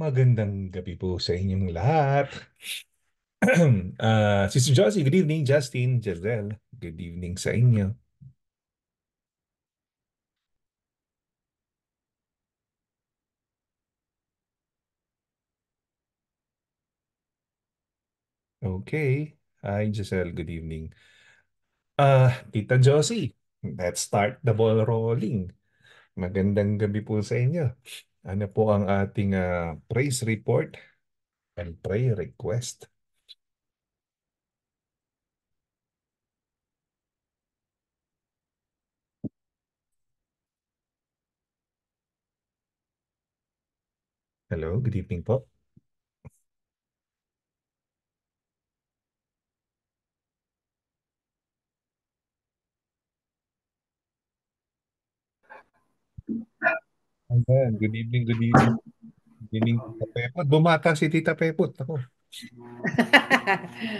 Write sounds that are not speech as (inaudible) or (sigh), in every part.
Magandang gabi po sa inyong lahat. uh, (clears throat) ah, Sister Josie, good evening. Justin, Jazelle, good evening sa inyo. Okay. Hi, Giselle. Good evening. Uh, Tita Josie, let's start the ball rolling. Magandang gabi po sa inyo. Ano po ang ating uh, praise report and prayer request? Hello, good evening po. Ayan, good evening, good evening. Good evening, Tita Pepot. Bumata si Tita Pepot. Ako.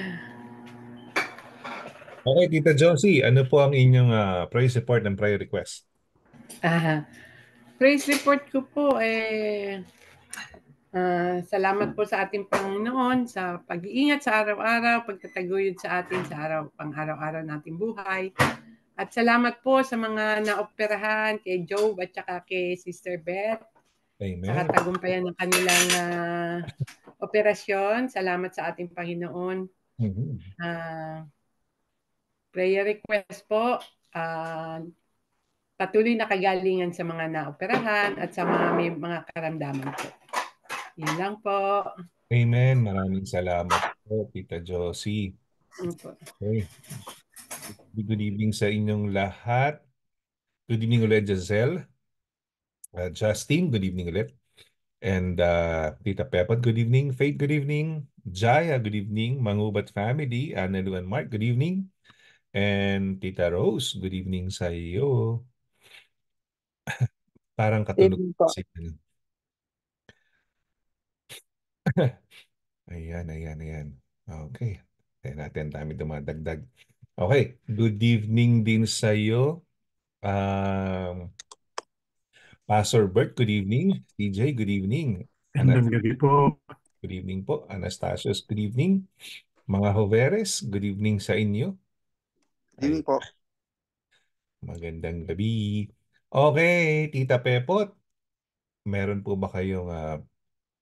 (laughs) okay, Tita Josie, ano po ang inyong uh, praise report and prayer request? Aha. Praise report ko po, eh, uh, salamat po sa ating Panginoon sa pag-iingat sa araw-araw, pagtataguyod sa atin sa araw, pang-araw-araw nating buhay. At salamat po sa mga naoperahan kay Joe at saka kay Sister Beth. Amen. Sa katagumpayan ng kanilang uh, operasyon. Salamat sa ating Panginoon. Mm-hmm. Uh, prayer request po. Uh, patuloy na kagalingan sa mga naoperahan at sa mga may mga karamdaman po. Yun lang po. Amen. Maraming salamat po, Tita Josie. Okay. okay. Good evening sa inyong lahat. Good evening ulit, Giselle. Uh, Justin, good evening ulit. And uh, Tita Pepot, good evening. Faith, good evening. Jaya, good evening. Mangubat family, Annalou and Mark, good evening. And Tita Rose, good evening sa iyo. (laughs) Parang katulog signal. Ano. (laughs) ayan, ayan, ayan. Okay. Kaya natin, dami dumadagdag. Okay, good evening din sa iyo. Uh, um, Pastor Bert, good evening. DJ, good evening. Anong gabi po. Good evening po. Anastasios, good evening. Mga Hoveres, good evening sa inyo. Good evening po. Magandang gabi. Okay, Tita Pepot, meron po ba kayong uh,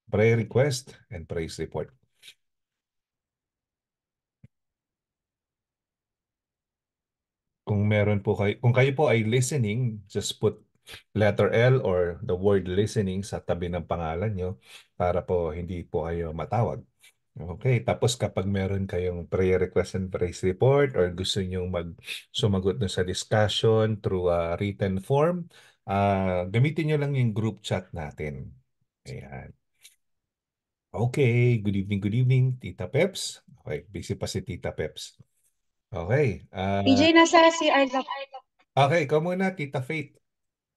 prayer request and praise report? kung meron po kayo, kung kayo po ay listening, just put letter L or the word listening sa tabi ng pangalan nyo para po hindi po kayo matawag. Okay, tapos kapag meron kayong prayer request and praise report or gusto nyo mag sumagot na sa discussion through a written form, uh, gamitin nyo lang yung group chat natin. Ayan. Okay, good evening, good evening, Tita Peps. Okay, busy pa si Tita Peps. Okay. Uh, ah, PJ, nasa si Arla. Okay, ikaw muna, Tita Faith.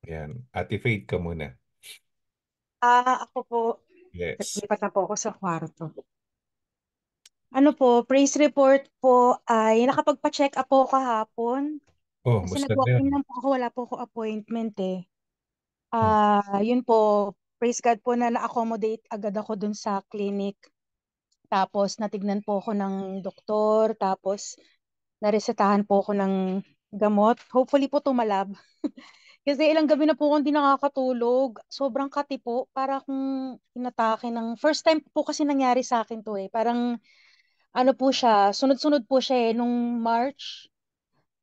Ayan, Ate Faith ka muna. Ah, ako po. Yes. Lipat na po ako sa kwarto. Ano po, praise report po ay nakapagpa-check up po kahapon. Oh, Kasi nag-walk-in po ako, wala po ako appointment eh. Hmm. Ah, uh, hmm. yun po, praise God po na na-accommodate agad ako dun sa clinic. Tapos natignan po ako ng doktor, tapos naresetahan po ako ng gamot. Hopefully po tumalab. (laughs) Kasi ilang gabi na po akong hindi nakakatulog. Sobrang kati po. Para kung inatake ng... First time po kasi nangyari sa akin to eh. Parang ano po siya, sunod-sunod po siya eh. Nung March,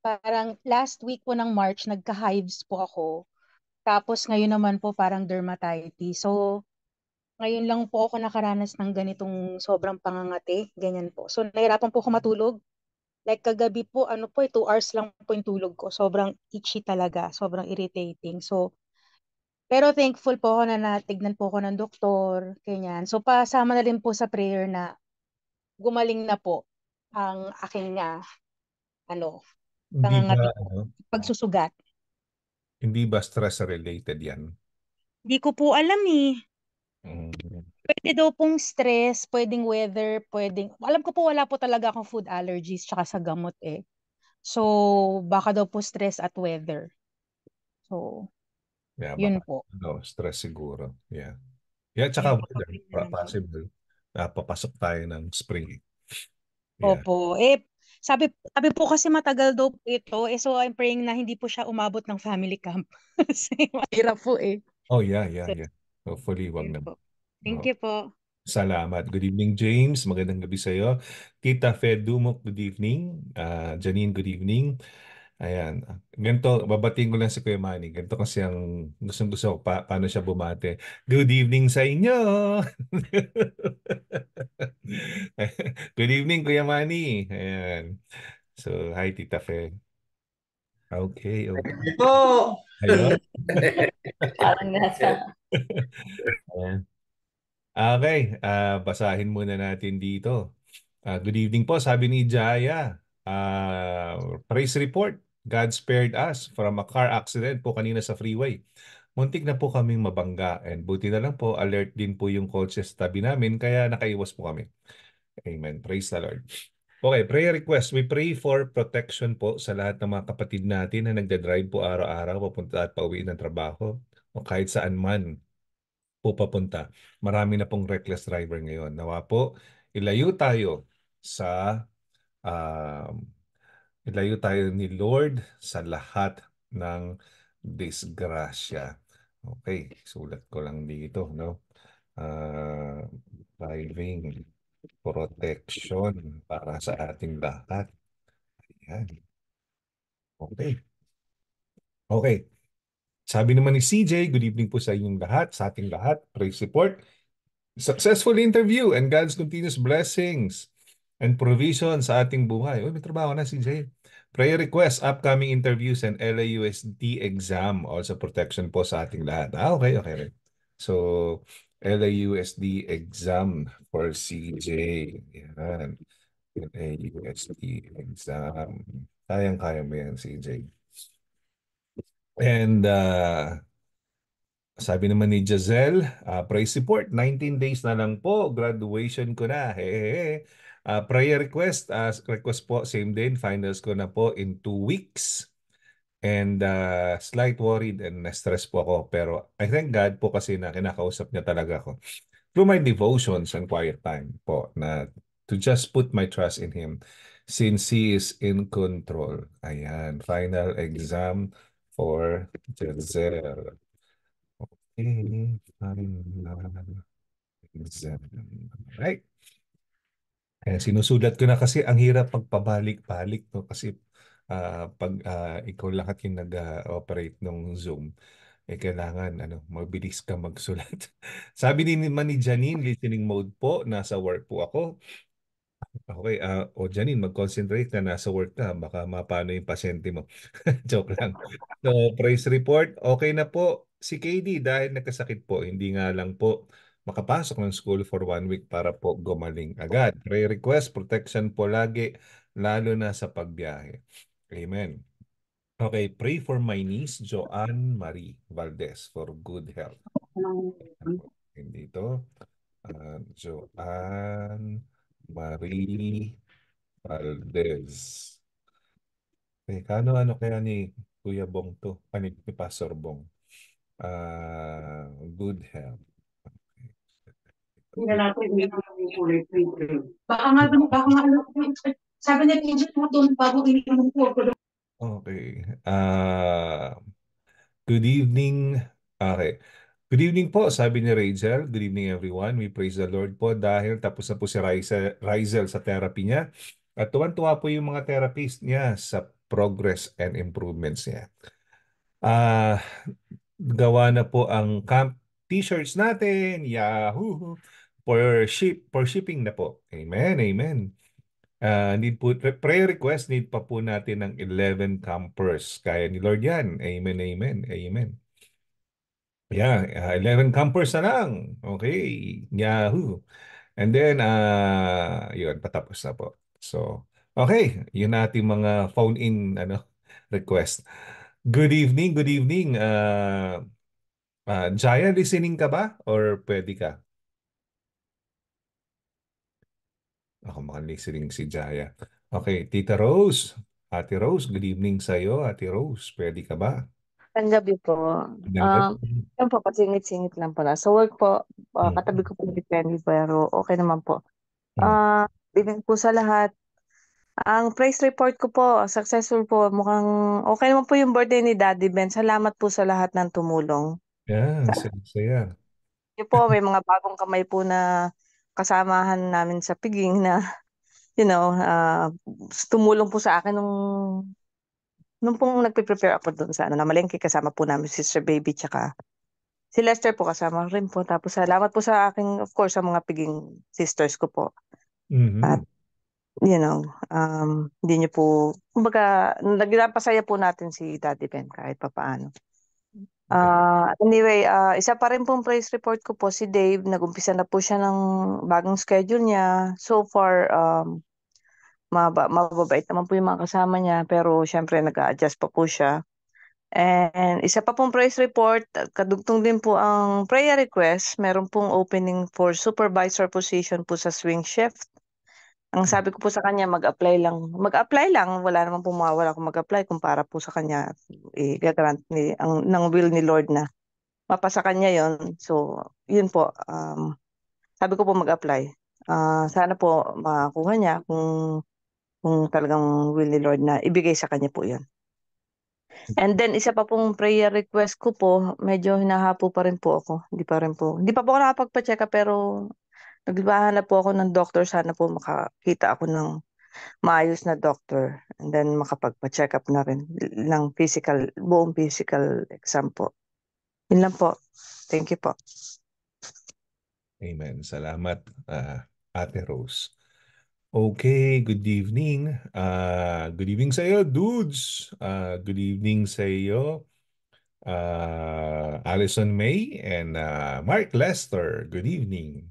parang last week po ng March, nagka-hives po ako. Tapos ngayon naman po parang dermatitis. So, ngayon lang po ako nakaranas ng ganitong sobrang pangangati. Ganyan po. So, nahirapan po ako matulog. Like kagabi po, ano po, 2 eh, hours lang po yung tulog ko. Sobrang itchy talaga, sobrang irritating. So, pero thankful po ako na natignan po ako ng doktor, kanyan. So, pasama na rin po sa prayer na gumaling na po ang aking uh, ano, pangangati, ano, pagsusugat. Hindi ba stress related yan? Hindi ko po alam eh. Mm. Pwede daw pong stress, pwedeng weather, pwedeng... Alam ko po wala po talaga akong food allergies tsaka sa gamot eh. So, baka daw po stress at weather. So, yeah, yun baka, po. No, stress siguro. Yeah. Yeah, tsaka yeah, weather. Pa, possible. Uh, papasok tayo ng spring. Yeah. Opo. Eh, sabi, sabi po kasi matagal daw ito. Eh, so, I'm praying na hindi po siya umabot ng family camp. (laughs) Kasi mahirap po eh. Oh, yeah, yeah, yeah. Hopefully, wag na. Po. Thank oh. you po. Salamat. Good evening, James. Magandang gabi sa iyo. Tita Fed good evening. Uh, Janine, good evening. Ayan. Ganito, babatiin ko lang si Kuya Manny. Ganito kasi ang gustong gusto ko pa, paano siya bumate. Good evening sa inyo! (laughs) good evening, Kuya Manny. Ayan. So, hi, Tita Fe. Okay, okay. Hello! (laughs) (laughs) Parang nasa. Ayan. Okay, uh, basahin muna natin dito. Uh, good evening po, sabi ni Jaya. Uh, ah, praise report. God spared us from a car accident po kanina sa freeway. Muntik na po kaming mabangga and buti na lang po alert din po yung coaches tabi namin kaya nakaiwas po kami. Amen. Praise the Lord. Okay, prayer request. We pray for protection po sa lahat ng mga kapatid natin na nagdadrive po araw-araw papunta at pauwi ng trabaho o kahit saan man po Marami na pong reckless driver ngayon. Nawa po, ilayo tayo sa uh, ilayo tayo ni Lord sa lahat ng disgrasya. Okay, sulat ko lang dito, no? Uh, driving protection para sa ating lahat. Ayan. Okay. Okay. Sabi naman ni CJ, good evening po sa inyong lahat, sa ating lahat. Praise support. Successful interview and God's continuous blessings and provision sa ating buhay. Uy, may trabaho na CJ. Prayer request, upcoming interviews, and LAUSD exam. Also protection po sa ating lahat. Ah, okay, okay. So, LAUSD exam for CJ. Yan. LAUSD exam. Kayang-kaya mo yan, CJ. And uh, sabi naman ni Jazelle, uh, praise support, 19 days na lang po, graduation ko na. Hey, hey, hey. Uh, prayer request, uh, request po, same day, finals ko na po in two weeks. And uh, slight worried and stress po ako. Pero I thank God po kasi na kinakausap niya talaga ako. Through my devotions and quiet time po na to just put my trust in Him since He is in control. Ayan, final exam 4 to zero. Okay, 5, 7. Right? Ayan, eh, sinusulat ko na kasi ang hirap pagpabalik-balik no kasi uh, pag uh, ikaw lahat yung nag-operate ng Zoom eh kailangan ano mabilis ka magsulat. (laughs) Sabi ni man ni Janine, listening mode po, nasa work po ako. Okay, ah, o Janine, mag-concentrate na nasa work ka. Baka mapano yung pasyente mo. (laughs) Joke lang. So, praise report. Okay na po si KD dahil nakasakit po. Hindi nga lang po makapasok ng school for one week para po gumaling agad. Pray request, protection po lagi, lalo na sa pagbiyahe. Amen. Okay, pray for my niece, Joanne Marie Valdez, for good health. Hindi to. Uh, Joanne Marie Valdez. Teka, ano, ano kaya ni Kuya Bong to? Ani, ni Pastor Bong. Uh, good health. Hindi natin hindi natin ulit. Baka nga, baka nga, ano. sabi niya, hindi mo doon bago ininom ko. Okay. Uh, good evening. Okay. Good evening po, sabi ni Rachel. Good evening everyone. We praise the Lord po dahil tapos na po si Rizel sa therapy niya. At tuwan-tuwa po yung mga therapist niya sa progress and improvements niya. Uh, gawa na po ang camp t-shirts natin. Yahoo! For, ship, for shipping na po. Amen, amen. Uh, need po, prayer request, need pa po natin ng 11 campers. Kaya ni Lord yan. Amen, amen, amen. Yeah, uh, 11 campers na lang. Okay, yahoo. And then, uh, yun, patapos na po. So, okay, yun ating mga phone-in ano, (laughs) request. Good evening, good evening. Uh, uh, Jaya, listening ka ba? Or pwede ka? Ako makalistening si Jaya. Okay, Tita Rose. Ate Rose, good evening sa'yo. Ate Rose, pwede ka ba? Magandang gabi po. Magandang Um, po, pasingit-singit lang pala. Sa work po, ah, mm. katabi ko po si Kenny, pero okay naman po. Mm. Ah, evening po sa lahat. Ang price report ko po, successful po. Mukhang okay naman po yung birthday ni Daddy Ben. Salamat po sa lahat ng tumulong. Yan, Sa saya-saya. inyo po, may mga bagong kamay po na kasamahan namin sa piging na, you know, ah, tumulong po sa akin nung nung pong nagpe-prepare ako doon sa ano, na namalengke, kasama po namin si Sister Baby, tsaka si Lester po kasama rin po. Tapos salamat po sa aking, of course, sa mga piging sisters ko po. Mm-hmm. At, you know, um, hindi niyo po, kumbaga, nagpasaya po natin si Daddy Ben kahit pa paano. Uh, ah, anyway, uh, isa pa rin pong praise report ko po si Dave. Nag-umpisa na po siya ng bagong schedule niya. So far, um, maba, mababait naman po yung mga kasama niya, pero syempre nag-a-adjust pa po siya. And isa pa pong price report, kadugtong din po ang prayer request. Meron pong opening for supervisor position po sa swing shift. Ang sabi ko po sa kanya, mag-apply lang. Mag-apply lang, wala naman po mawawala kung mag-apply kung para po sa kanya i-grant ni, ang, ng will ni Lord na mapasa kanya yon So, yun po. Um, sabi ko po mag-apply. Uh, sana po makakuha niya kung kung talagang will ni Lord na ibigay sa kanya po yun. And then, isa pa pong prayer request ko po, medyo hinahapo pa rin po ako. Hindi pa rin po. Hindi pa po ako nakapagpa-check up, pero nagbahanap po ako ng doctor. Sana po makakita ako ng maayos na doctor. And then, makapagpa-check up na rin ng physical, buong physical exam po. Yun lang po. Thank you po. Amen. Salamat, uh, Ate Rose. Okay, good evening. Uh, good evening sa iyo, dudes. Uh, good evening sa iyo, uh, ah, Allison May and uh, Mark Lester. Good evening.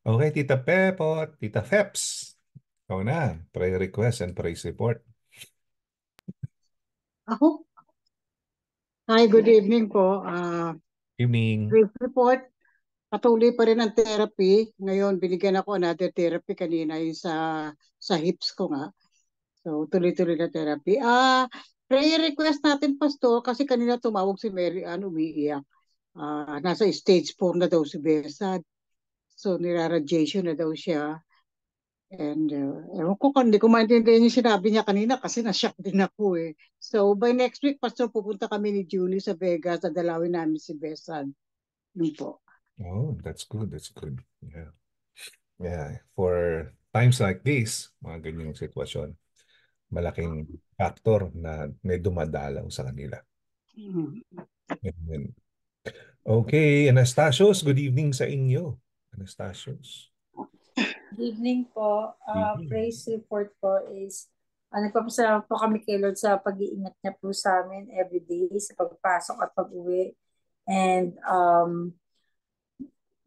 Okay, Tita Pepo at Tita Feps. Ikaw na, prayer request and praise support. Ako? Hi, good evening po. Uh, evening. Praise report patuloy pa rin ang therapy. Ngayon, binigyan ako another therapy kanina yung sa, sa hips ko nga. So, tuloy-tuloy na therapy. Ah, prayer request natin, Pastor, kasi kanina tumawag si Mary Ann, umiiyak. Ah, nasa stage 4 na daw si Besad. So, niraradiation na daw siya. And uh, ewan ko, hindi ko maintindihan yung sinabi niya kanina kasi na-shock din ako eh. So, by next week, Pastor, pupunta kami ni Julie sa Vegas at dalawin namin si Besad. Yun po. Oh, that's good. That's good. Yeah. Yeah. For times like this, mga ganyang sitwasyon, malaking factor na may dumadalaw sa kanila. Amen. Mm-hmm. Okay, Anastasios, good evening sa inyo. Anastasios. Good evening po. Uh, evening. praise report po is uh, nagpapasalamat po kami kay Lord sa pag-iingat niya po sa amin every day sa pagpasok at pag-uwi. And um,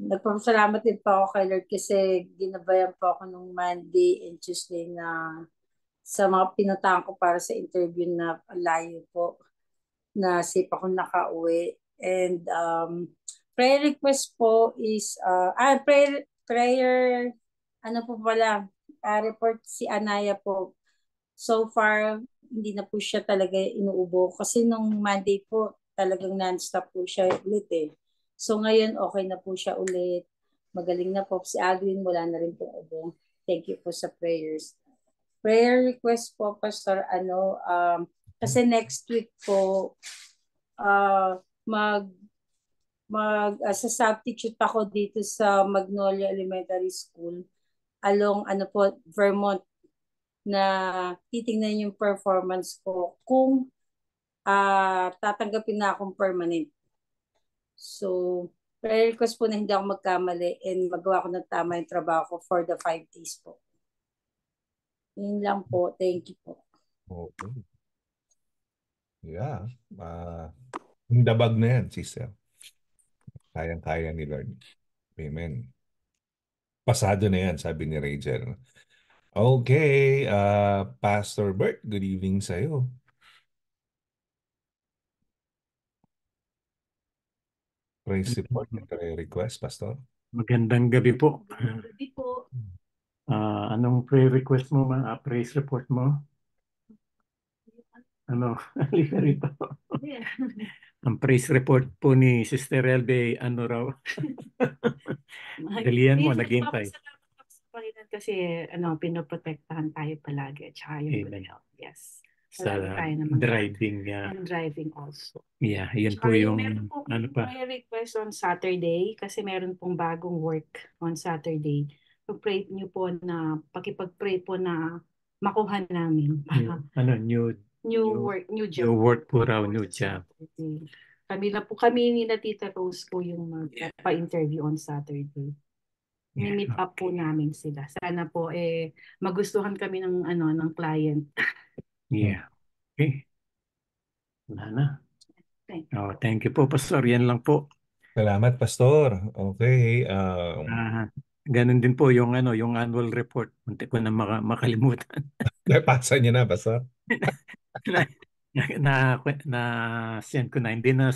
nagpapasalamat din po ako kay Lord kasi ginabayan po ako nung Monday and Tuesday na sa mga pinuntahan ko para sa interview na layo po na sip ako nakauwi. And um, prayer request po is, uh, ah, prayer, prayer, ano po pala, uh, report si Anaya po. So far, hindi na po siya talaga inuubo. Kasi nung Monday po, talagang non-stop po siya ulit eh. So ngayon, okay na po siya ulit. Magaling na po si Agwin. Wala na rin po ubo. Thank you po sa prayers. Prayer request po, Pastor, ano, um, kasi next week po, uh, mag mag uh, sa substitute ako dito sa Magnolia Elementary School along ano po Vermont na titingnan yung performance ko kung uh, tatanggapin na akong permanent So, prayer request po na hindi ako magkamali and magawa ko ng tama yung trabaho ko for the five days po. Yun lang po. Thank you po. Okay. Yeah. Uh, yung dabag na yan, sister. Kayang-kaya ni Lord. Amen. Pasado na yan, sabi ni Rachel. Okay, uh, Pastor Bert, good evening sa'yo. Praise report and prayer request, Pastor. Magandang gabi po. Magandang gabi po. Uh, anong prayer request mo, ma? Uh, praise report mo? Ano? Livery pa po. Ang praise report po ni Sister Elbe, ano raw? Dalian mo, naging tayo. Kasi ano, pinoprotektahan tayo palagi at saka yung good health. Yes sa driving. Yeah. And driving also. Yeah, yun po yung meron ano pa. May request on Saturday kasi meron pong bagong work on Saturday. So pray niyo po na, pakipag-pray po na makuha namin. new, ano, new, new, new work, new job. New work po raw, new job. Saturday. Kami na po, kami ni na Tita Rose po yung magpa-interview on Saturday. Yeah, meet up po namin sila. Sana po eh magustuhan kami ng ano ng client. (laughs) Yeah. Okay. Wala na. Thank you. Oh, thank you po, Pastor. Yan lang po. Salamat, Pastor. Okay. Uh... Uh, ganun din po yung ano, yung annual report. Munti ko na maka- makalimutan. (laughs) Napasa niya na, Pastor. na, na, na, send ko na. Hindi na,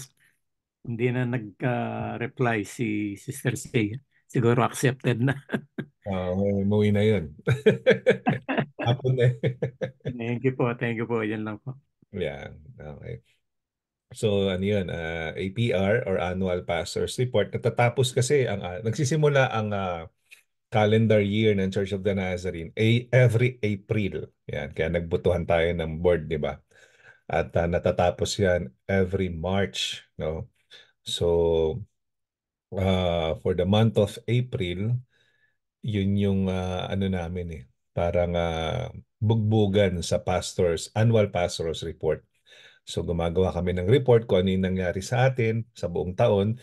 hindi na nag-reply ah, uh, si Sister Say siguro accepted na. Oo, oh, umuwi na yun. (laughs) Hapon na Thank you po, thank you po. Yan lang po. Yeah, okay. So ano yun, uh, ah, APR or Annual Pastors Report. Natatapos kasi, ang uh, nagsisimula ang uh, calendar year ng Church of the Nazarene a- every April. Yan, kaya nagbutuhan tayo ng board, di ba? At uh, natatapos yan every March. No? So uh, for the month of April, yun yung uh, ano namin eh, parang uh, bugbugan sa pastors, annual pastors report. So gumagawa kami ng report kung ano yung nangyari sa atin sa buong taon.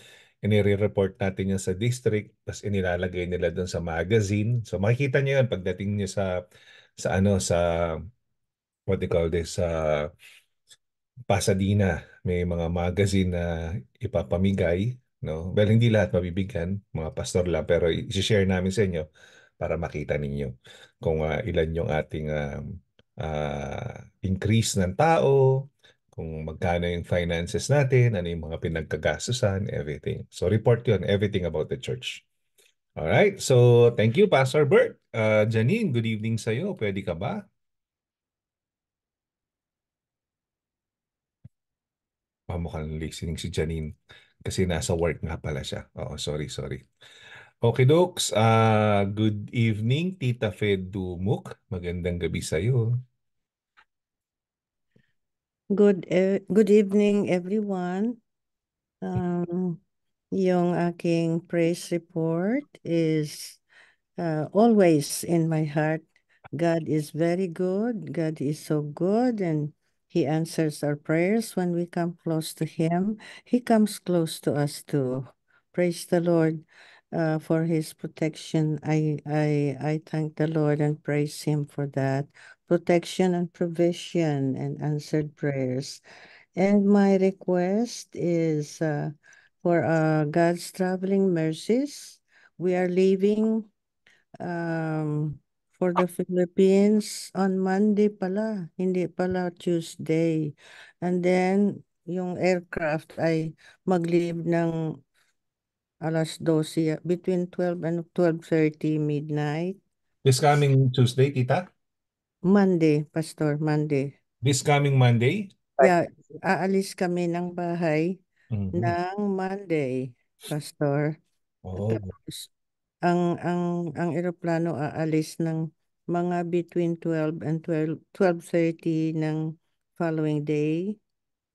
Inire-report natin yan sa district, tapos inilalagay nila doon sa magazine. So makikita niyo yan pagdating niyo sa sa ano sa what they call this sa uh, Pasadena may mga magazine na ipapamigay No? Well, hindi lahat mabibigyan, mga pastor lang, pero i-share namin sa inyo para makita ninyo kung uh, ilan yung ating uh, uh, increase ng tao, kung magkano yung finances natin, ano yung mga pinagkagastusan, everything. So report yun, everything about the church. All right. So, thank you, Pastor Bert. Uh, Janine, good evening sa iyo. Pwede ka ba? Pamukhang listening si Janine. Kasi nasa work nga pala siya. Oo, sorry, sorry. Okay, Dokes. Uh, good evening, Tita Fed Dumuk. Magandang gabi sa iyo. Good, uh, good evening, everyone. Um, yung aking praise report is uh, always in my heart. God is very good. God is so good and He answers our prayers when we come close to Him. He comes close to us too. Praise the Lord uh, for His protection. I, I, I thank the Lord and praise Him for that. Protection and provision and answered prayers. And my request is uh, for uh, God's traveling mercies. We are leaving um, for the Philippines on Monday pala, hindi pala Tuesday. And then, yung aircraft ay mag-leave ng alas 12, between 12 and 12.30 midnight. This coming Tuesday, tita? Monday, Pastor, Monday. This coming Monday? Yeah, aalis kami ng bahay mm-hmm. ng Monday, Pastor. Oh. Tapos, ang ang ang eroplano aalis ng mga between 12 and 12 12:30 ng following day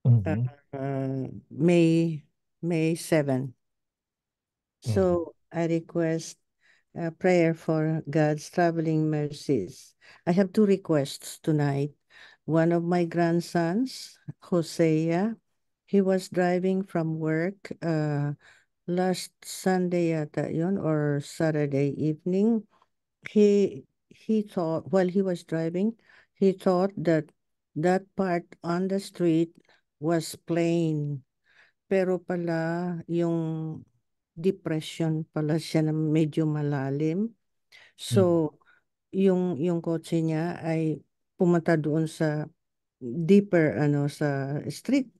mm-hmm. uh, uh, May May 7 so mm-hmm. I request a prayer for God's traveling mercies. I have two requests tonight. One of my grandsons, Hosea, he was driving from work uh, last Sunday yata yon or Saturday evening, he he thought while he was driving, he thought that that part on the street was plain. Pero pala yung depression pala siya na medyo malalim. So, hmm. yung yung kotse niya ay pumunta doon sa deeper ano sa street.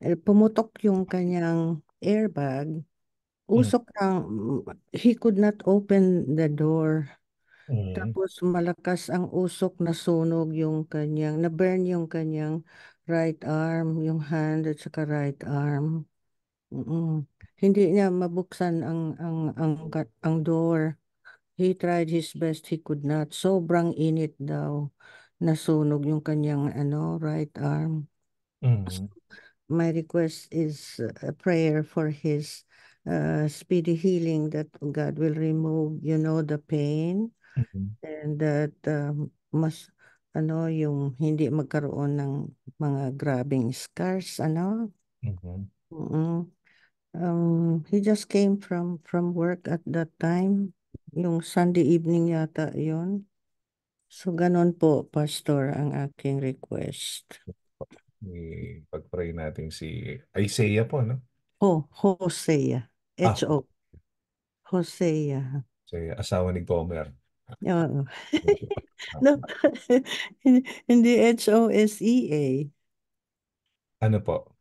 Eh, pumutok yung kanyang airbag Mm. Usok na, he could not open the door. Mm. Tapos malakas ang usok na sunog yung kanyang, na-burn yung kanyang right arm, yung hand at saka right arm. Mm-mm. Hindi niya mabuksan ang, ang, ang, ang door. He tried his best, he could not. Sobrang init daw. Nasunog yung kanyang ano, right arm. Mm. So, my request is a prayer for his uh, speedy healing that God will remove, you know, the pain mm-hmm. and that um, mas ano yung hindi magkaroon ng mga grabbing scars, ano? Mm-hmm. Mm-hmm. Um, he just came from from work at that time. Yung Sunday evening yata yon. So, ganon po, Pastor, ang aking request. Pag-pray natin si Isaiah po, no? Oh, Hosea. H.O. Ah. Hosea. So, asawa ni Gomer. Oo. (laughs) no, (laughs) hindi H-O-S-E-A. Ano po?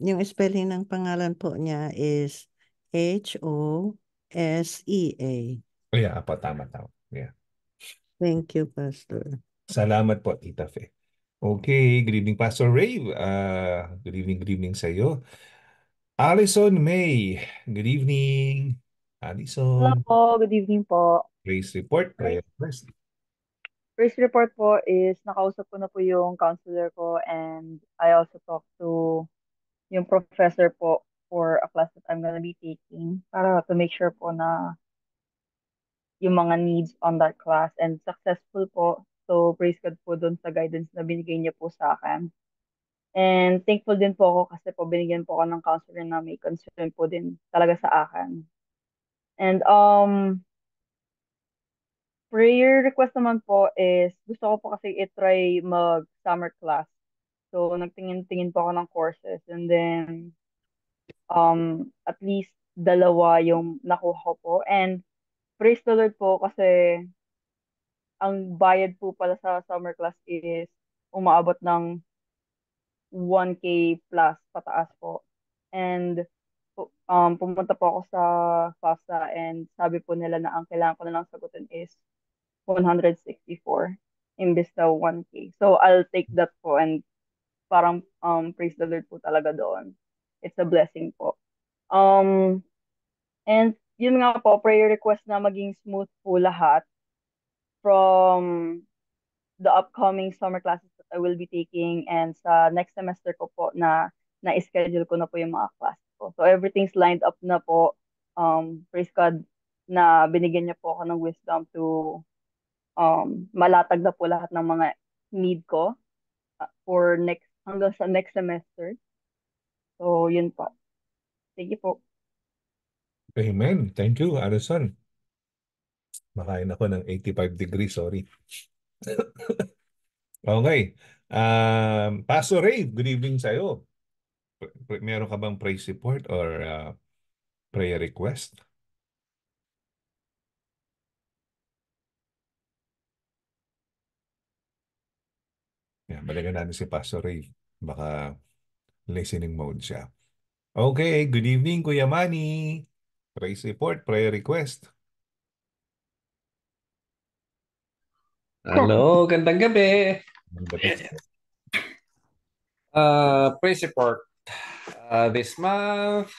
Yung spelling ng pangalan po niya is H-O-S-E-A. Oh, yeah, apo, tama, tama. Yeah. Thank you, Pastor. Salamat po, Tita Fe. Okay, good evening, Pastor Rave. Uh, good evening, good evening sa iyo. Alison May, good evening. Alison. Hello po, good evening po. Praise report, prayer request. First report po is nakausap ko na po yung counselor ko and I also talked to yung professor po for a class that I'm gonna be taking para to make sure po na yung mga needs on that class and successful po. So praise God po doon sa guidance na binigay niya po sa akin. And thankful din po ako kasi po binigyan po ako ng counselor na may concern po din talaga sa akin. And um, prayer request naman po is gusto ko po kasi i-try mag summer class. So nagtingin-tingin po ako ng courses and then um at least dalawa yung nakuha ko po and praise the Lord po kasi ang bayad po pala sa summer class is umaabot ng 1K plus pataas po. And um, pumunta po ako sa FAFSA and sabi po nila na ang kailangan ko na lang sagutin is 164 imbes daw 1K. So I'll take that po and parang um, praise the Lord po talaga doon. It's a blessing po. Um, and yun nga po, prayer request na maging smooth po lahat from the upcoming summer classes I will be taking and sa next semester ko po na na-schedule ko na po yung mga class ko. So everything's lined up na po. Um, praise God na binigyan niya po ako ng wisdom to um, malatag na po lahat ng mga need ko uh, for next hanggang sa next semester. So, yun po. you po. Amen. Thank you, Alison. Makain ako ng 85 degrees, sorry. (laughs) Okay. Um, Pastor Ray, good evening sa iyo. Meron ka bang praise report or uh, prayer request? Yeah, balikan natin si Pastor Ray. Baka listening mode siya. Okay, good evening Kuya Manny. Praise report, prayer request. Hello, gandang gabi. Uh, pre support. Uh, this month,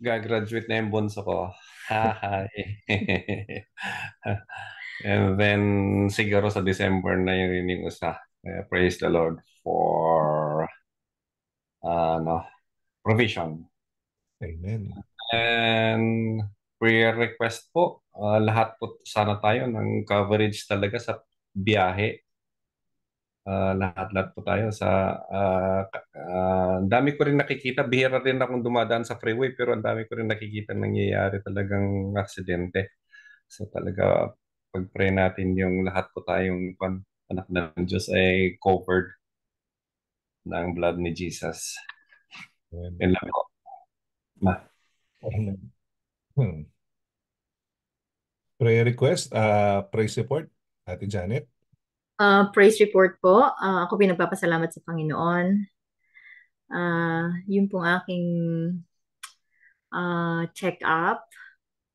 gagraduate na yung bunso ko. Eh. (laughs) And then, siguro sa December na yun yung usa. Uh, eh, praise the Lord for uh, no, provision. Amen. And prayer request po, uh, lahat po sana tayo ng coverage talaga sa biyahe. Uh, lahat-lahat po tayo sa uh, uh, dami ko rin nakikita bihira rin akong dumadaan sa freeway pero ang dami ko rin nakikita nangyayari talagang aksidente so talaga pag-pray natin yung lahat po tayong anak ng Diyos ay covered ng blood ni Jesus Amen. yun lang ko ma Amen. Hmm. prayer request uh, praise support Ate Janet? Uh, praise report po. Uh, ako pinagpapasalamat sa Panginoon. Uh, yun pong aking uh, check-up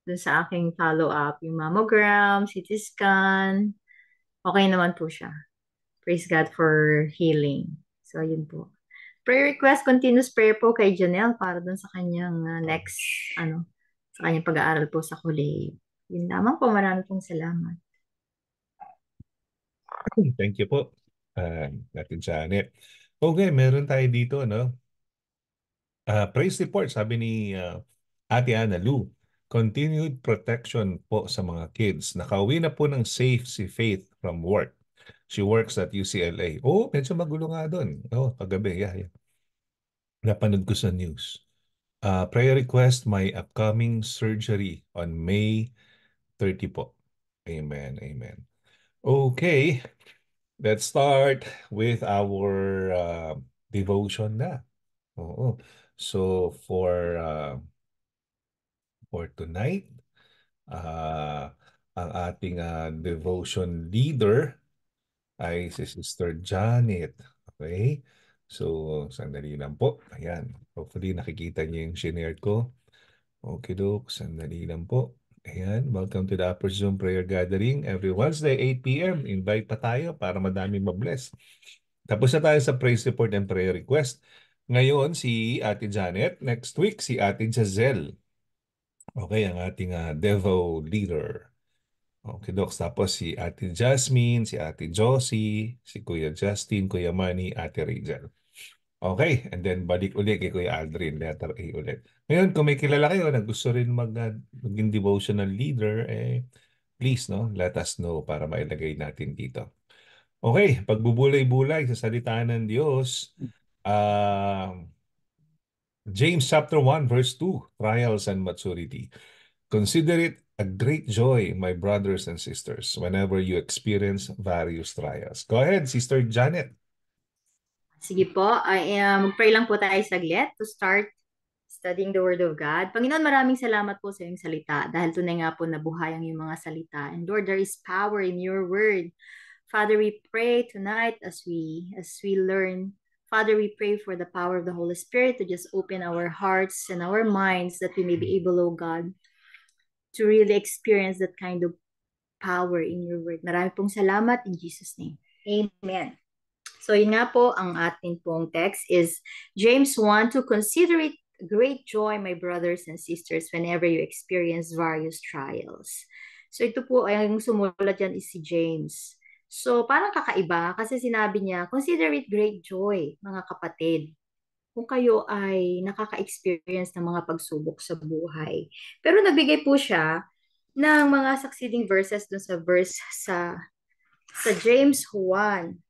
dun sa aking follow-up, yung mammogram, CT scan. Okay naman po siya. Praise God for healing. So, yun po. Prayer request, continuous prayer po kay Janelle para dun sa kanyang uh, next, ano, sa kanyang pag-aaral po sa college. Yun lamang po. Maraming pong salamat. Hmm, thank you po. Uh, natin sa Janet. Okay, meron tayo dito, no? Uh, ah, praise report, sabi ni uh, Ate Ana Lou. Continued protection po sa mga kids. Nakauwi na po ng safe si Faith from work. She works at UCLA. Oh, medyo magulo nga doon. Oh, kagabi. Yeah, yeah. Napanood ko sa news. Uh, prayer request, my upcoming surgery on May 30 po. Amen, amen. Okay, let's start with our uh, devotion na. Oo. So for uh, for tonight, uh, ang ating uh, devotion leader ay si Sister Janet. Okay? So, sandali lang po. Ayan. Hopefully, nakikita niyo yung shinare ko. Okay, Doc. Sandali lang po. Ayan, welcome to the Upper Zoom Prayer Gathering every Wednesday, 8 p.m. Invite pa tayo para madaming mabless. Tapos na tayo sa praise report and prayer request. Ngayon, si Ate Janet. Next week, si Ate Jazelle. Okay, ang ating uh, Devo leader. Okay, Docs. Tapos si Ate Jasmine, si Ate Josie, si Kuya Justin, Kuya Manny, Ate Rachel. Okay, and then balik ulit kay Kuya Aldrin, letter A ulit. Ngayon, kung may kilala kayo na gusto rin mag, ah, maging devotional leader, eh, please, no, let us know para mailagay natin dito. Okay, pagbubulay-bulay sa salita ng Diyos, uh, James chapter 1 verse 2, trials and maturity. Consider it a great joy, my brothers and sisters, whenever you experience various trials. Go ahead, Sister Janet. Sige po, I am, magpray lang po tayo saglit to start studying the Word of God. Panginoon, maraming salamat po sa iyong salita dahil tunay nga po nabuhay ang iyong mga salita. And Lord, there is power in your Word. Father, we pray tonight as we as we learn. Father, we pray for the power of the Holy Spirit to just open our hearts and our minds that we may be able, oh God, to really experience that kind of power in your Word. Maraming pong salamat in Jesus' name. Amen. So yun nga po, ang ating pong text is, James 1, to consider it great joy, my brothers and sisters, whenever you experience various trials. So ito po, ang sumulat yan is si James. So parang kakaiba kasi sinabi niya, consider it great joy, mga kapatid, kung kayo ay nakaka-experience ng mga pagsubok sa buhay. Pero nagbigay po siya ng mga succeeding verses dun sa verse sa sa James 1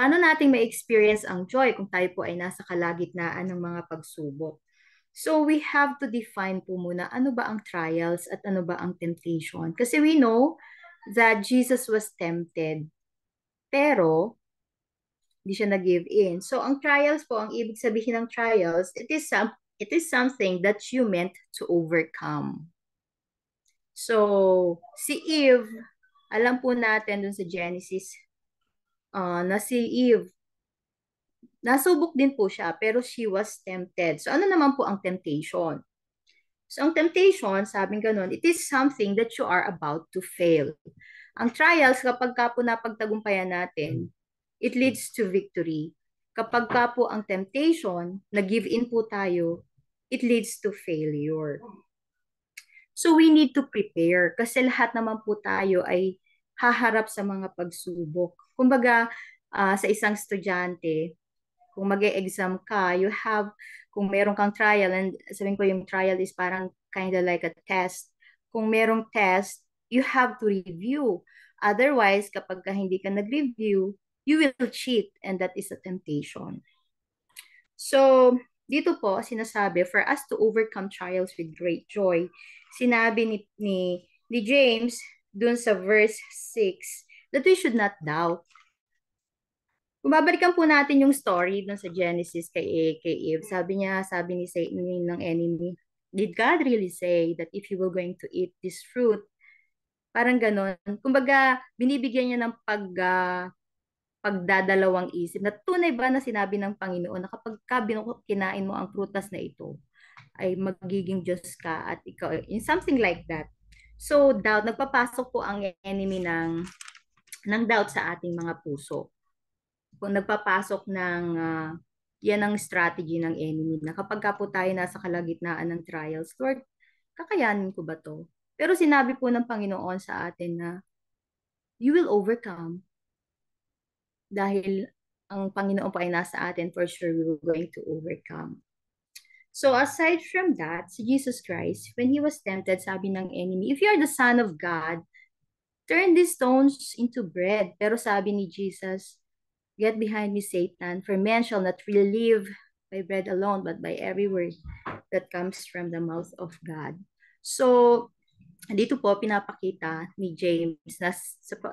paano nating may experience ang joy kung tayo po ay nasa kalagitnaan ng mga pagsubok? So we have to define po muna ano ba ang trials at ano ba ang temptation. Kasi we know that Jesus was tempted. Pero hindi siya nag-give in. So ang trials po, ang ibig sabihin ng trials, it is some it is something that you meant to overcome. So si Eve, alam po natin dun sa Genesis uh, na si Eve, nasubok din po siya pero she was tempted. So ano naman po ang temptation? So ang temptation, sabing ganun, it is something that you are about to fail. Ang trials, kapag ka po napagtagumpayan natin, it leads to victory. Kapag ka po ang temptation, nag-give in po tayo, it leads to failure. So we need to prepare kasi lahat naman po tayo ay haharap sa mga pagsubok Kumbaga, uh, sa isang estudyante, kung mag exam ka, you have, kung meron kang trial, and sabihin ko yung trial is parang kind of like a test. Kung merong test, you have to review. Otherwise, kapag ka hindi ka nag-review, you will cheat and that is a temptation. So, dito po sinasabi for us to overcome trials with great joy. Sinabi ni ni, ni James dun sa verse 6 that we should not doubt. Kung po natin yung story dun sa Genesis kay, kay Eve, sabi niya, sabi ni Satan ng enemy, did God really say that if you were going to eat this fruit, parang ganon. Kumbaga, binibigyan niya ng pag, uh, pagdadalawang isip na tunay ba na sinabi ng Panginoon na kapag ka kinain mo ang prutas na ito, ay magiging Diyos ka at ikaw, in eh, something like that. So doubt, nagpapasok po ang enemy ng ng doubt sa ating mga puso. Kung nagpapasok ng uh, yan ang strategy ng enemy na kapag ka po tayo nasa kalagitnaan ng trials, Lord, kakayanin ko ba to? Pero sinabi po ng Panginoon sa atin na you will overcome dahil ang Panginoon pa ay nasa atin, for sure we were going to overcome. So aside from that, si Jesus Christ, when he was tempted, sabi ng enemy, if you are the son of God, Turn these stones into bread. Pero sabi ni Jesus, Get behind me, Satan, for man shall not live by bread alone, but by every word that comes from the mouth of God. So, dito po pinapakita ni James na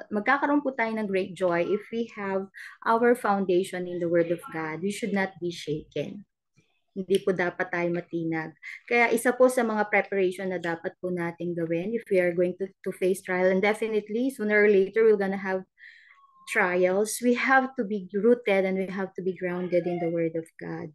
magkakaroon po tayo ng great joy if we have our foundation in the Word of God. We should not be shaken. Hindi po dapat tayo matinag. Kaya isa po sa mga preparation na dapat po nating gawin if we are going to, to face trial. And definitely, sooner or later, we're gonna have trials. We have to be rooted and we have to be grounded in the Word of God.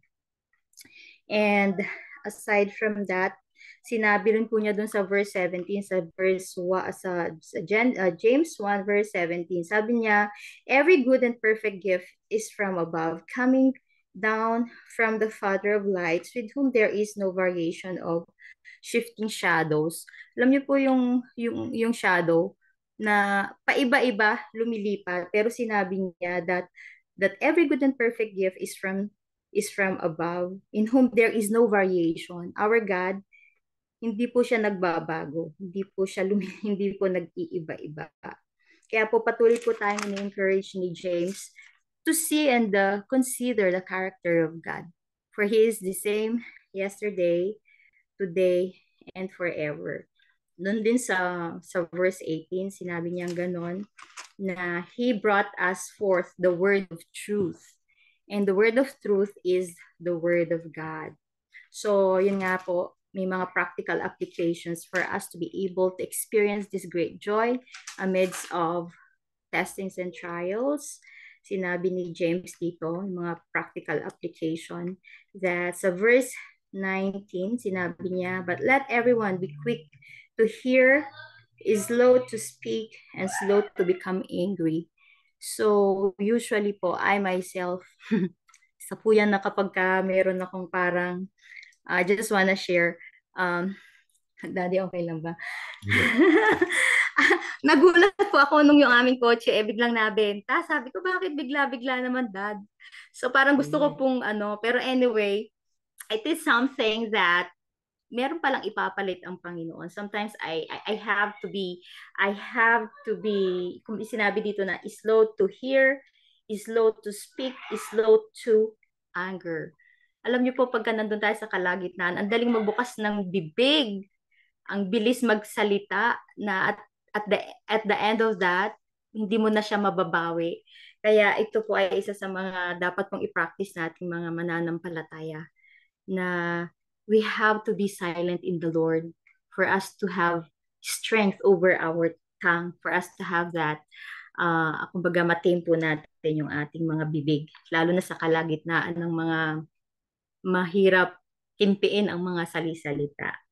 And aside from that, sinabi rin po niya dun sa verse 17 sa verse sa, sa Gen, uh, James 1 verse 17 sabi niya every good and perfect gift is from above coming down from the Father of Lights with whom there is no variation of shifting shadows. Alam niyo po yung, yung, yung shadow na paiba-iba lumilipat pero sinabi niya that that every good and perfect gift is from is from above in whom there is no variation. Our God hindi po siya nagbabago, hindi po siya lumi- (laughs) hindi po nag-iiba-iba. Kaya po patuloy po tayong ni-encourage ni James to see and uh, consider the character of God. For He is the same yesterday, today, and forever. Doon din sa, sa verse 18, sinabi niya ganon, na He brought us forth the word of truth. And the word of truth is the word of God. So, yun nga po, may mga practical applications for us to be able to experience this great joy amidst of testings and trials sinabi ni James dito, yung mga practical application, that sa verse 19, sinabi niya, But let everyone be quick to hear, is slow to speak, and slow to become angry. So, usually po, I myself, (laughs) sa po yan na kapag ka meron akong parang, I uh, just wanna share, um, (laughs) Daddy, okay lang ba? Yeah. (laughs) nagulat po ako nung yung aming kotse, eh, biglang nabenta. Sabi ko, bakit bigla-bigla naman, dad? So, parang gusto ko mm. pong, ano, pero anyway, it is something that meron palang ipapalit ang Panginoon. Sometimes I, I I have to be I have to be kung sinabi dito na slow to hear, slow to speak, slow to anger. Alam niyo po pagka nandun tayo sa kalagitnaan, ang daling magbukas ng bibig, ang bilis magsalita na at at the at the end of that, hindi mo na siya mababawi. Kaya ito po ay isa sa mga dapat pong i-practice natin mga mananampalataya na we have to be silent in the Lord for us to have strength over our tongue, for us to have that uh, ah, kumbaga matain po natin yung ating mga bibig, lalo na sa kalagitnaan ng mga mahirap kimpiin ang mga salisalita.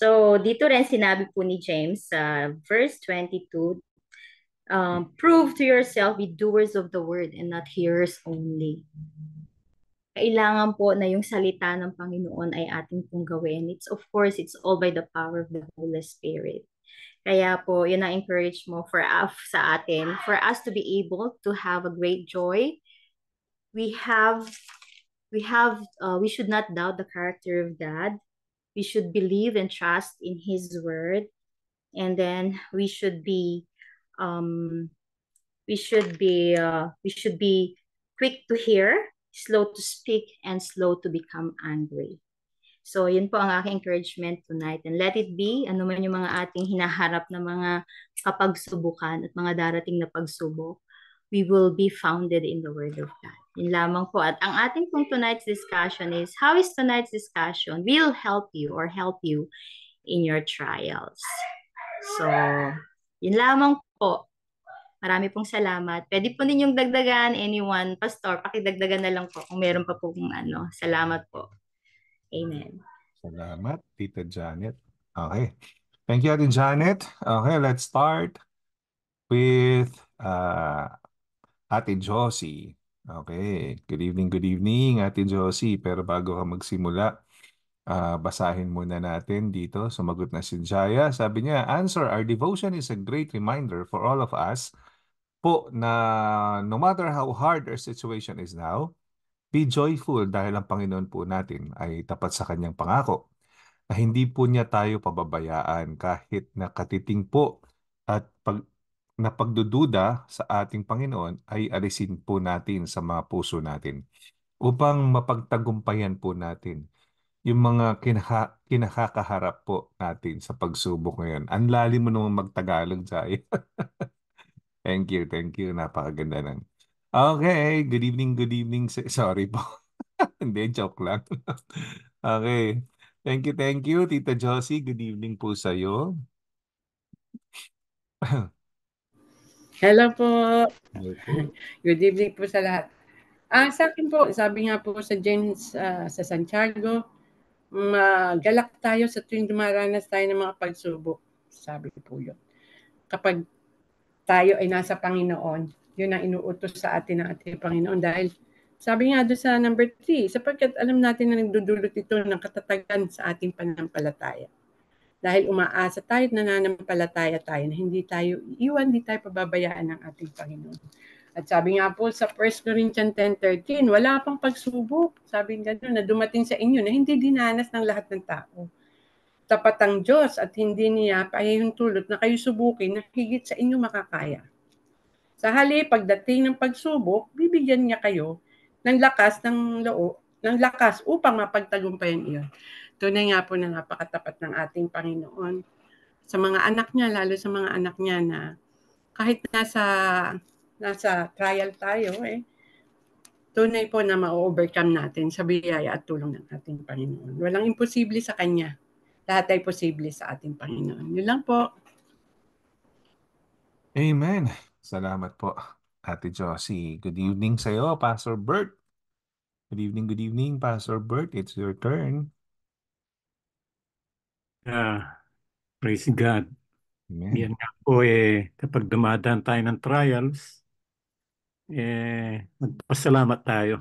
So, dito rin sinabi po ni James sa uh, verse 22, um, prove to yourself be doers of the word and not hearers only. Kailangan po na yung salita ng Panginoon ay ating pong gawin. It's of course, it's all by the power of the Holy Spirit. Kaya po, yun ang encourage mo for us, sa atin, for us to be able to have a great joy. We have, we have, uh, we should not doubt the character of God we should believe and trust in his word and then we should be um, we should be uh, we should be quick to hear slow to speak and slow to become angry so yun po ang aking encouragement tonight and let it be ano man yung mga ating hinaharap na mga kapagsubukan at mga darating na pagsubok we will be founded in the word of God yun lamang po. At ang ating pong tonight's discussion is, how is tonight's discussion will help you or help you in your trials? So, yun lamang po. Marami pong salamat. Pwede po ninyong dagdagan, anyone, pastor, pakidagdagan na lang po kung meron pa pong ano. Salamat po. Amen. Salamat, Tita Janet. Okay. Thank you, Ate Janet. Okay, let's start with uh, Ate Josie. Okay. Good evening, good evening, Ate Josie. Pero bago ka magsimula, ah, basahin muna natin dito. Sumagot na si Jaya. Sabi niya, Answer, our devotion is a great reminder for all of us po na no matter how hard our situation is now, be joyful dahil ang Panginoon po natin ay tapat sa kanyang pangako na hindi po niya tayo pababayaan kahit na katiting po at pag, na pagdududa sa ating Panginoon ay alisin po natin sa mga puso natin upang mapagtagumpayan po natin yung mga kinaka, kinakakaharap po natin sa pagsubok ngayon. Ang lalim mo naman magtagalog sa (laughs) Thank you, thank you. Napakaganda ng... Okay, good evening, good evening. (laughs) Sorry po. (laughs) Hindi, joke lang. okay. Thank you, thank you, Tita Josie. Good evening po sa iyo. (clears throat) Hello po. Hello (laughs) Good evening po sa lahat. Ah, sa akin po, sabi nga po sa James uh, sa Santiago, magalak tayo sa tuwing dumaranas tayo ng mga pagsubok. Sabi po yun. Kapag tayo ay nasa Panginoon, yun ang inuutos sa atin ng ating Panginoon. Dahil sabi nga doon sa number 3, sapagkat alam natin na nagdudulot ito ng katatagan sa ating panampalataya. Dahil umaasa tayo at nananampalataya tayo na hindi tayo iiwan, hindi tayo pababayaan ng ating Panginoon. At sabi nga po sa 1 Corinthians 10.13, wala pang pagsubok, sabi nga doon, na dumating sa inyo na hindi dinanas ng lahat ng tao. Tapat ang Diyos at hindi niya pahihuntulot na kayo subukin na higit sa inyo makakaya. Sa hali, pagdating ng pagsubok, bibigyan niya kayo ng lakas ng loob, ng lakas upang mapagtagumpayan iyon. Tunay nga po na napakatapat ng ating Panginoon sa mga anak niya, lalo sa mga anak niya na kahit nasa nasa trial tayo eh, tunay po na ma-overcome natin sa biyaya at tulong ng ating Panginoon. Walang imposible sa Kanya. Lahat ay posible sa ating Panginoon. Yun lang po. Amen. Salamat po, Ate Josie. Good evening sa iyo, Pastor Bert. Good evening, good evening, Pastor Bert. It's your turn. Yeah. Praise God. Amen. Yan nga po eh, kapag dumadaan tayo ng trials, eh, magpasalamat tayo.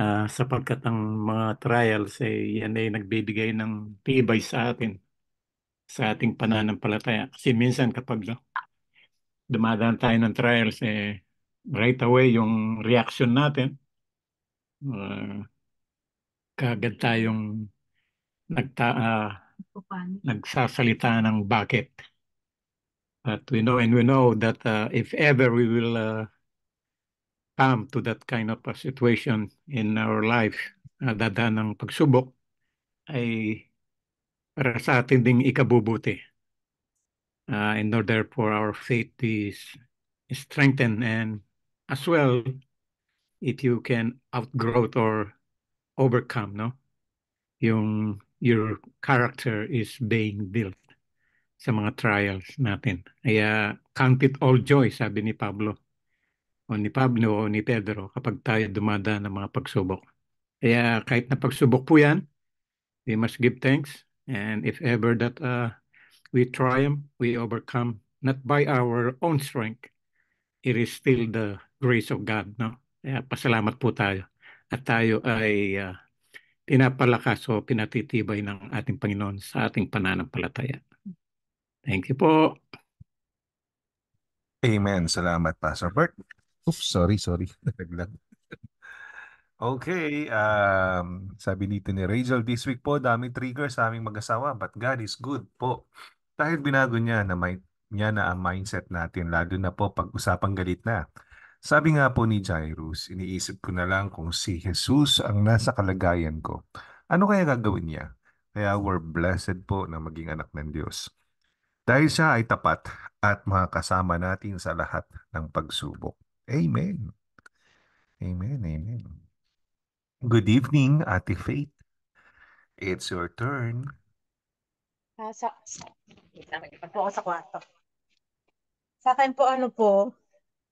uh, (laughs) sapagkat ang mga trials eh, yan ay nagbibigay ng tibay sa atin sa ating pananampalataya. Kasi minsan kapag dumadaan tayo ng trials, eh, right away yung reaction natin, uh, ah, kagad tayong nagta, uh, nagsasalita ng bakit. But we know and we know that uh, if ever we will uh, come to that kind of a situation in our life, uh, dadaan ng pagsubok, ay para sa atin ding ikabubuti. Uh, in order for our faith is strengthened and as well if you can outgrow or overcome no yung your character is being built sa mga trials natin. Kaya count it all joy, sabi ni Pablo o ni Pablo o ni Pedro kapag tayo dumadaan ng mga pagsubok. Kaya kahit na pagsubok po yan, we must give thanks. And if ever that uh, we triumph, we overcome, not by our own strength, it is still the grace of God. No? Kaya pasalamat po tayo. At tayo ay uh, pinapalakas o pinatitibay ng ating Panginoon sa ating pananampalataya. Thank you po. Amen. Salamat, Pastor Bert. Oops, sorry, sorry. (laughs) okay, um, sabi dito ni Rachel, this week po, dami trigger sa aming mag-asawa, but God is good po. Dahil binago niya na, may, niya na ang mindset natin, lalo na po pag usapang galit na. Sabi nga po ni Jairus, iniisip ko na lang kung si Jesus ang nasa kalagayan ko. Ano kaya gagawin niya? Kaya we're blessed po na maging anak ng Diyos. Dahil siya ay tapat at makakasama natin sa lahat ng pagsubok. Amen. Amen, amen. Good evening, Ate Faith. It's your turn. Ah, sa, sa, sa, ako sa, kwarto. sa, akin po, ano po,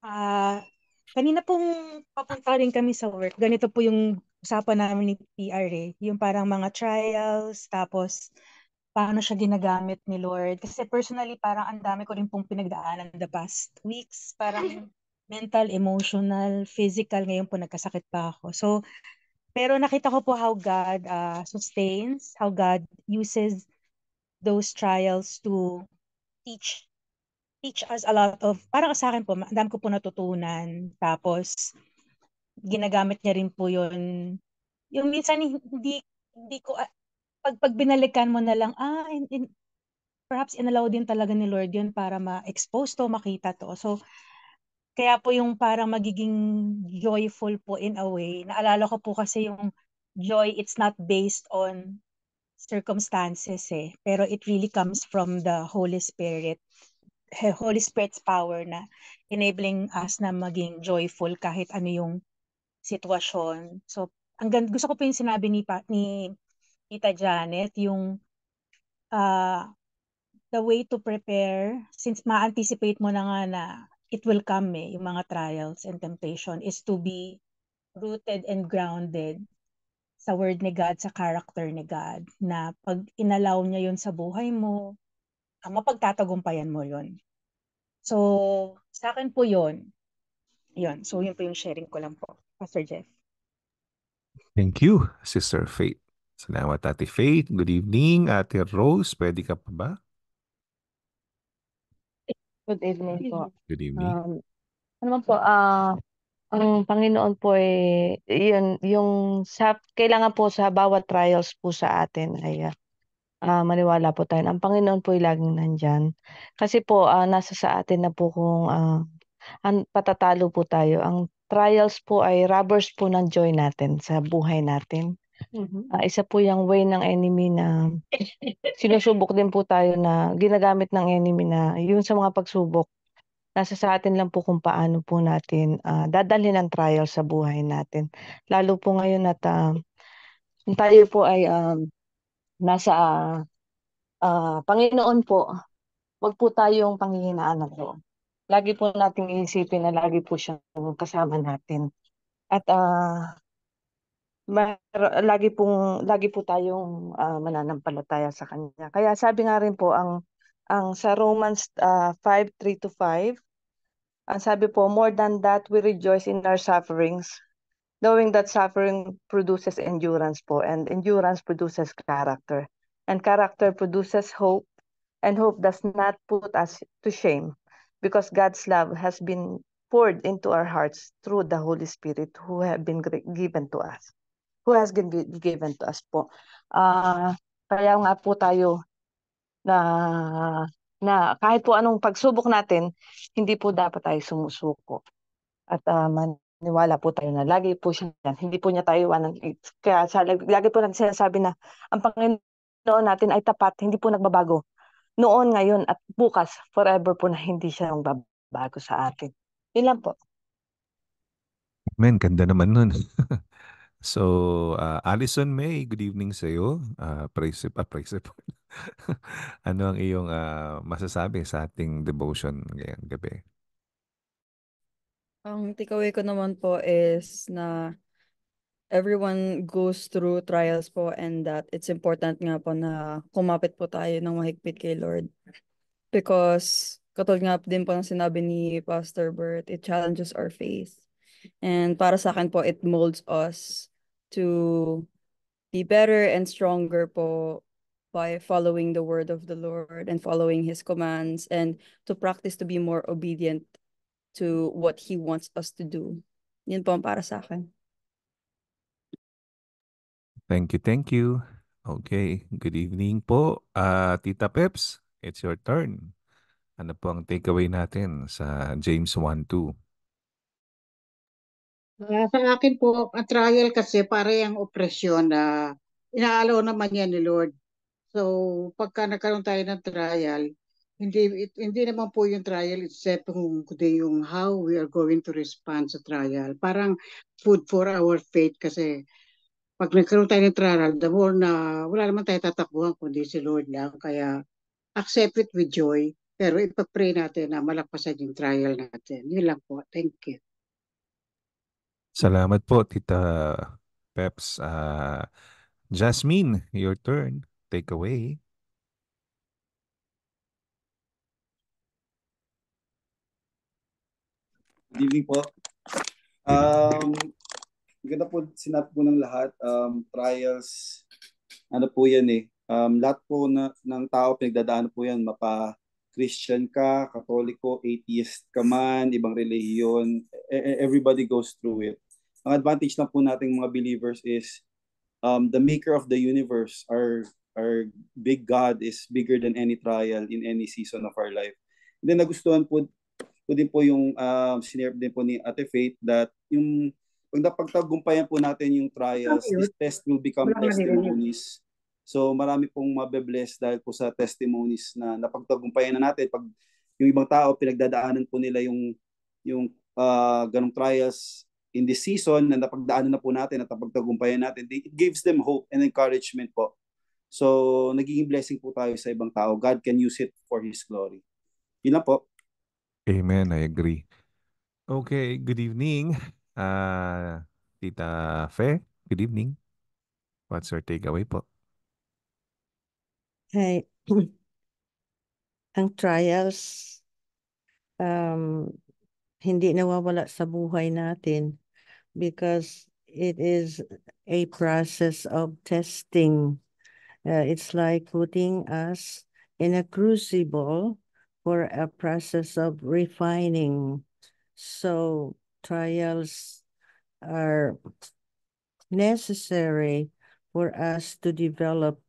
ah, sa, Kanina pong papunta rin kami sa work. Ganito po yung usapan namin ni PR eh. Yung parang mga trials, tapos paano siya ginagamit ni Lord. Kasi personally, parang ang dami ko rin pong pinagdaanan the past weeks. Parang (laughs) mental, emotional, physical. Ngayon po nagkasakit pa ako. So, pero nakita ko po how God uh, sustains, how God uses those trials to teach teach us a lot of, parang sa akin po, ang ko po natutunan. Tapos, ginagamit niya rin po yun. Yung minsan hindi, hindi ko, pag, pag binalikan mo na lang, ah, in, in, perhaps inalaw din talaga ni Lord yun para ma-expose to, makita to. So, kaya po yung parang magiging joyful po in a way. Naalala ko po kasi yung joy, it's not based on circumstances eh. Pero it really comes from the Holy Spirit. Holy Spirit's power na enabling us na maging joyful kahit ano yung sitwasyon. So, ang ganda, gusto ko po yung sinabi ni, pa, ni Tita Janet, yung uh, the way to prepare, since ma-anticipate mo na nga na it will come eh, yung mga trials and temptation, is to be rooted and grounded sa word ni God, sa character ni God, na pag inalaw niya yun sa buhay mo, uh, mapagtatagumpayan mo yon So, sa akin po yon yon So, yun po yung sharing ko lang po, Pastor Jeff. Thank you, Sister Faith. Salamat, Ate Faith. Good evening, Ate Rose. Pwede ka pa ba? Good evening po. Good evening. Um, ano man po, ah, uh, ang Panginoon po ay eh, yun, yung sa, kailangan po sa bawat trials po sa atin ay uh, Ah, maniwala po tayo ang Panginoon po ay laging nandiyan. Kasi po, ah, nasa sa atin na po kung, ah, an patatalo po tayo. Ang trials po ay robbers po ng joy natin sa buhay natin. Mhm. Ah, isa po 'yang way ng enemy na sinusubok din po tayo na ginagamit ng enemy na yun sa mga pagsubok, nasa sa atin lang po kung paano po natin, ah, dadalhin ang trial sa buhay natin. Lalo po ngayon at, ah, tayo po ay, um nasa uh, Panginoon po, wag po tayong panghihinaan ng loob. Lagi po nating iisipin na lagi po siyang kasama natin. At uh, lagi pong lagi po tayong uh, mananampalataya sa kanya. Kaya sabi nga rin po ang ang sa Romans uh, 5:3 to 5 ang sabi po, more than that, we rejoice in our sufferings knowing that suffering produces endurance po and endurance produces character and character produces hope and hope does not put us to shame because God's love has been poured into our hearts through the Holy Spirit who have been given to us who has been given to us po uh, kaya nga po tayo na na kahit po anong pagsubok natin hindi po dapat tayo sumusuko at uh, man, Niwala po tayo na lagi po siya, hindi po niya tayo iwanan. Kaya sa, lagi po natin sinasabi na ang Panginoon natin ay tapat, hindi po nagbabago. Noon, ngayon, at bukas, forever po na hindi siya magbabago sa atin. Yun lang po. Amen. ganda naman nun. (laughs) so, uh, Alison May, good evening sa iyo. Uh, ah, praise, uh, praise po. (laughs) ano ang iyong uh, masasabi sa ating devotion ngayong gabi? Ang takeaway ko naman po is na everyone goes through trials po and that it's important nga po na kumapit po tayo ng mahigpit kay Lord. Because katulad nga din po ng sinabi ni Pastor Bert, it challenges our faith. And para sa akin po, it molds us to be better and stronger po by following the word of the Lord and following His commands and to practice to be more obedient to what He wants us to do. Yun po ang para sa akin. Thank you, thank you. Okay, good evening po. Uh, Tita Peps, it's your turn. Ano po ang takeaway natin sa James 1-2? Uh, ah, sa akin po, ang trial kasi pare ang opresyon na uh, inaalaw naman yan ni Lord. So, pagka nagkaroon tayo ng trial, hindi, it, hindi naman po yung trial kung kundi yung how we are going to respond sa trial. Parang food for our faith kasi pag nagkaroon tayo ng trial, the more na wala naman tayo tatakbuhan kundi si Lord lang. Kaya accept it with joy pero ipag-pray natin na malakpasan yung trial natin. Yun lang po. Thank you. Salamat po, Tita Peps. Uh, Jasmine, your turn. Take away. Good evening po. Um, ganda po, sinap po ng lahat. Um, trials, ano po yan eh. Um, lahat po na, ng tao pinagdadaan po yan. Mapa Christian ka, Katoliko, atheist ka man, ibang relihiyon. E, e, everybody goes through it. Ang advantage na po nating mga believers is um, the maker of the universe, our, our big God is bigger than any trial in any season of our life. And then nagustuhan po ko din po yung uh, ah, sinare din po ni Ate Faith that yung pag napagtagumpayan po natin yung trials, okay. this test will become testimonies. So marami pong mabe-bless dahil po sa testimonies na napagtagumpayan na natin pag yung ibang tao pinagdadaanan po nila yung yung uh, ganong trials in this season na napagdaanan na po natin at napagtagumpayan natin, it gives them hope and encouragement po. So, nagiging blessing po tayo sa ibang tao. God can use it for His glory. Yun lang po. Amen. I agree. Okay. Good evening, uh, Tita Fe. Good evening. What's your takeaway po? Hey, (clears throat) ang trials, um, hindi nawawala sa buhay natin because it is a process of testing. Uh, it's like putting us in a crucible for a process of refining. So trials are necessary for us to develop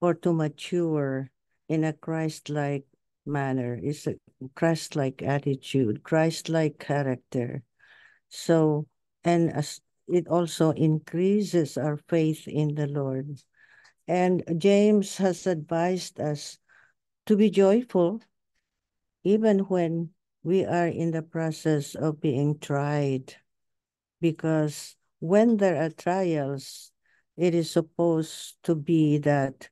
or to mature in a Christ-like manner. It's a Christ-like attitude, Christ-like character. So, and as it also increases our faith in the Lord. And James has advised us to be joyful even when we are in the process of being tried. Because when there are trials, it is supposed to be that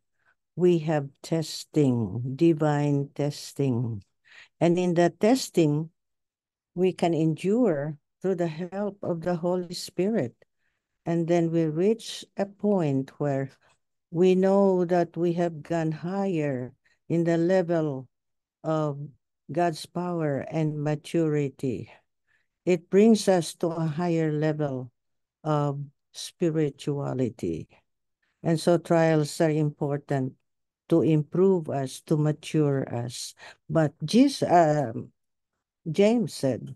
we have testing, divine testing. And in that testing, we can endure through the help of the Holy Spirit. And then we reach a point where we know that we have gone higher in the level of God's power and maturity. It brings us to a higher level of spirituality. And so trials are important to improve us, to mature us. But Jesus, uh, James said,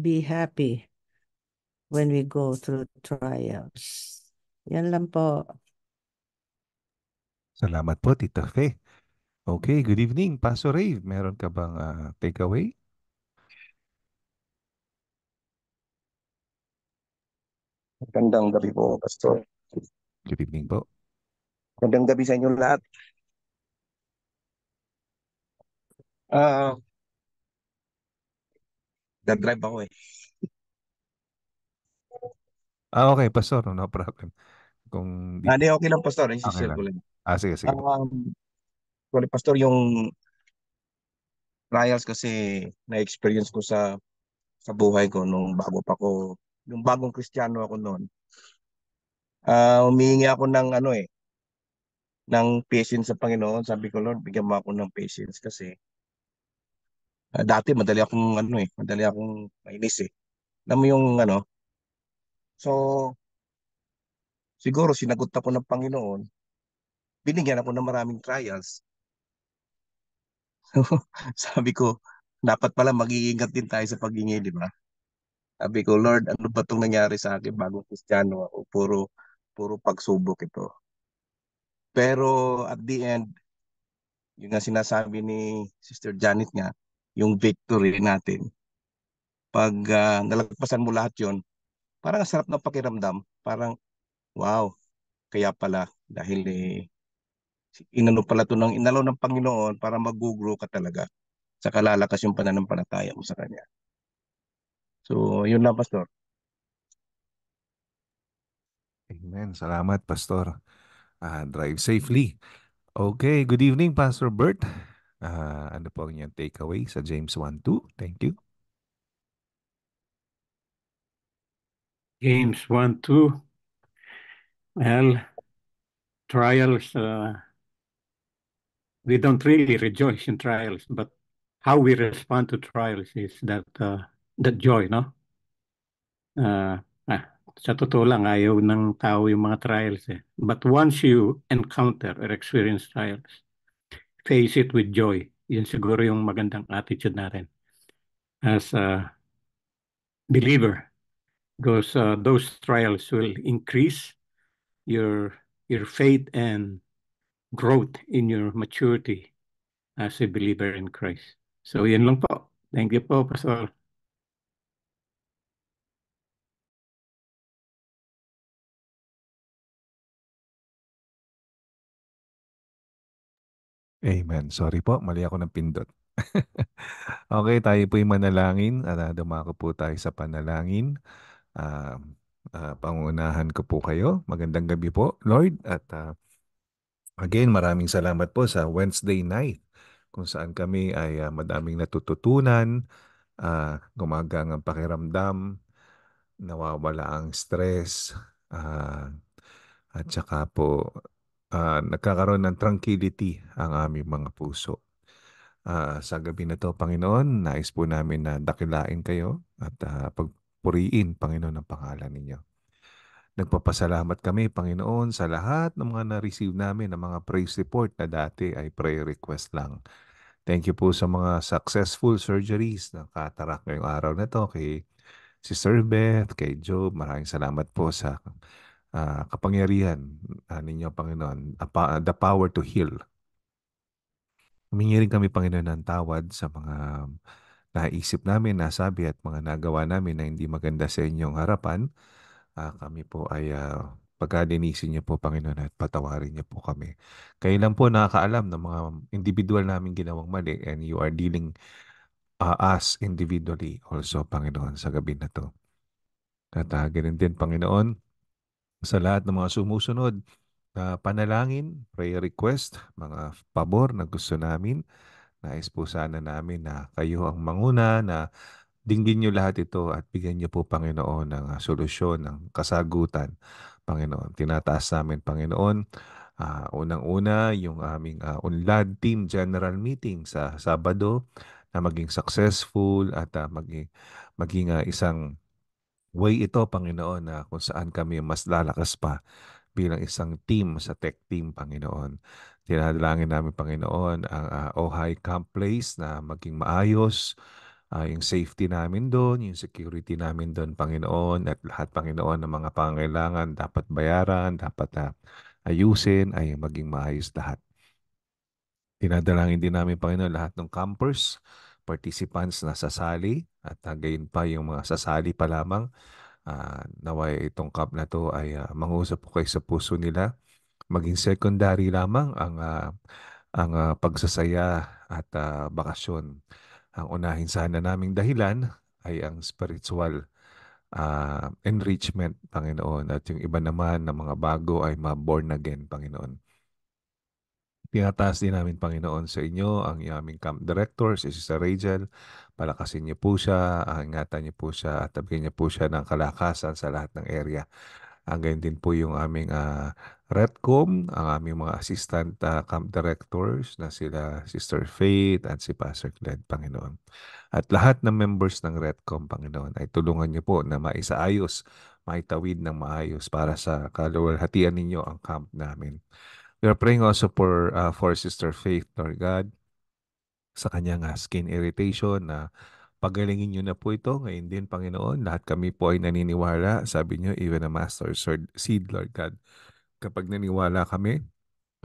be happy when we go through trials. Yan lang po. Salamat po, Tita Faye. Okay, good evening. Pastor Ray, meron ka bang uh, takeaway? Magandang gabi po, Pastor. Good evening po. Magandang gabi sa inyo lahat. Uh, ah, Dadrive drive ako eh. Ah, okay, Pastor. No problem. Kung di... Ah, di, okay lang, Pastor. Isi-share okay ko lang. Ah, sige, sige. Um, actually pastor yung trials kasi na-experience ko sa sa buhay ko nung bago pa ko yung bagong Kristiyano ako noon. Uh, ah, umihingi ako ng ano eh ng patience sa Panginoon. Sabi ko, Lord, bigyan mo ako ng patience kasi uh, dati madali akong ano eh, madali akong mainis eh. Alam mo yung ano. So siguro sinagot ako ng Panginoon. Binigyan ako ng maraming trials. (laughs) sabi ko, dapat pala mag-iingat din tayo sa paghingi, di ba? Sabi ko, Lord, ano ba itong nangyari sa akin bago kristyano ako? Puro, puro pagsubok ito. Pero at the end, yung nga sinasabi ni Sister Janet nga, yung victory natin. Pag uh, nalagpasan mo lahat yon parang sarap na pakiramdam. Parang, wow, kaya pala dahil eh, inano pala to ng inalaw ng Panginoon para mag-grow ka talaga sa kalalakas yung pananampalataya mo sa Kanya. So, yun lang, Pastor. Amen. Salamat, Pastor. Uh, drive safely. Okay, good evening, Pastor Bert. Uh, ano po ang inyong takeaway sa James 1.2? Thank you. James 1.2 Well, trials uh, we don't really rejoice in trials, but how we respond to trials is that uh, that joy, no? Uh, ah, sa totoo lang, ayaw ng tao yung mga trials eh. But once you encounter or experience trials, face it with joy. Yun siguro yung magandang attitude natin as a believer. Because uh, those trials will increase your your faith and growth in your maturity as a believer in Christ. So yan lang po. Thank you po, Pastor. Amen. Sorry po, mali ako ng pindot. (laughs) okay, tayo po'y manalangin. Uh, dumako po tayo sa panalangin. Uh, uh, pangunahan ko po kayo. Magandang gabi po, Lord. At uh, Again, maraming salamat po sa Wednesday night kung saan kami ay uh, madaming natututunan, uh, gumagang ang pakiramdam, nawawala ang stress, uh, at saka po uh, nagkakaroon ng tranquility ang aming mga puso. Uh, sa gabi na to, Panginoon, nais po namin na dakilain kayo at uh, pagpuriin, Panginoon, ang pangalan ninyo. Nagpapasalamat kami, Panginoon, sa lahat ng mga na-receive namin ng mga praise report na dati ay prayer request lang. Thank you po sa mga successful surgeries ng cataract ngayong araw na to kay Sister Beth, kay Job. Maraming salamat po sa uh, kapangyarihan uh, ninyo, Panginoon. the power to heal. Humingi rin kami, Panginoon, ng tawad sa mga naisip namin, nasabi at mga nagawa namin na hindi maganda sa inyong harapan Ah, kami po ay ah, niyo po Panginoon at patawarin niyo po kami. Kayo lang po nakakaalam ng mga individual namin ginawang mali and you are dealing uh, us individually also Panginoon sa gabi na to. At uh, ganun din Panginoon sa lahat ng mga sumusunod na panalangin, prayer request, mga pabor na gusto namin. Nais po sana namin na kayo ang manguna na Dinggin niyo lahat ito at bigyan niyo po, Panginoon, ng ah, solusyon, ng kasagutan, Panginoon. Tinataas namin, Panginoon, uh, unang-una yung aming uh, UNLAD Team General Meeting sa Sabado na maging successful at uh, maging, maging uh, isang way ito, Panginoon, na uh, kung saan kami mas lalakas pa bilang isang team sa tech team, Panginoon. Tinadalangin namin, Panginoon, ang uh, Ohay Camp Place na maging maayos, ah, yung safety namin doon, yung security namin doon, Panginoon, at lahat, Panginoon, ng mga pangailangan, dapat bayaran, dapat ah, ayusin, ay maging maayos lahat. Tinadalangin din namin, Panginoon, lahat ng campers, participants na sasali, at ah, gayon pa yung mga sasali pa lamang, ah, nawa itong camp na to ay ah, mangusap po kayo sa puso nila. Maging secondary lamang ang ah, ang ah, pagsasaya at ah, bakasyon ang unahin sana naming dahilan ay ang spiritual uh, enrichment, Panginoon. At yung iba naman ng mga bago ay ma-born again, Panginoon. Tinataas din namin, Panginoon, sa inyo ang aming camp director, si Sister Rachel. Palakasin niyo po siya, ingatan niyo po siya, at tabigyan niyo po siya ng kalakasan sa lahat ng area. Ang ganyan din po yung aming uh, Retcom, ang aming mga assistant uh, camp directors na sila Sister Faith at si Pastor Glenn, Panginoon. At lahat ng members ng Retcom, Panginoon, ay tulungan niyo po na maisaayos, maitawid ng maayos para sa kaluwalhatian ninyo ang camp namin. We are praying also for, uh, for Sister Faith, Lord God, sa kanyang uh, skin irritation na uh, Pagalingin niyo na po ito. Ngayon din, Panginoon, lahat kami po ay naniniwala. Sabi niyo, even a master sword, seed, Lord God kapag naniwala kami,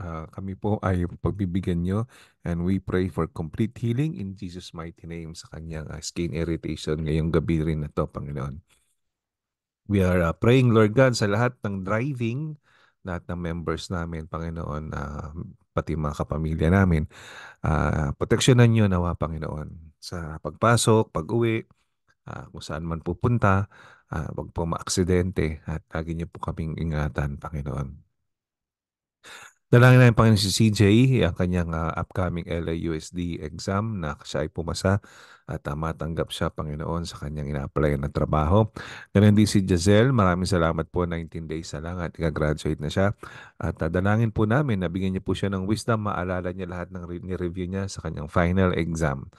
uh, kami po ay pagbibigyan nyo and we pray for complete healing in Jesus' mighty name sa kanyang uh, skin irritation ngayong gabi rin na to, Panginoon. We are uh, praying, Lord God, sa lahat ng driving, lahat ng members namin, Panginoon, uh, pati mga kapamilya namin. Uh, proteksyonan nyo nawa, Panginoon, sa pagpasok, pag-uwi, uh, kung saan man pupunta, uh, wag po maaksidente at lagi niyo po kaming ingatan, Panginoon. Dalangin na ng Panginoon si CJ ang kanyang uh, upcoming LAUSD exam na siya ay pumasa at uh, matanggap siya Panginoon sa kanyang ina apply na trabaho. Ganun din si Giselle, maraming salamat po 19 days na lang at gagraduate na siya. At uh, dalangin po namin na bigyan niyo po siya ng wisdom, maalala niya lahat ng ni-review niya sa kanyang final exam.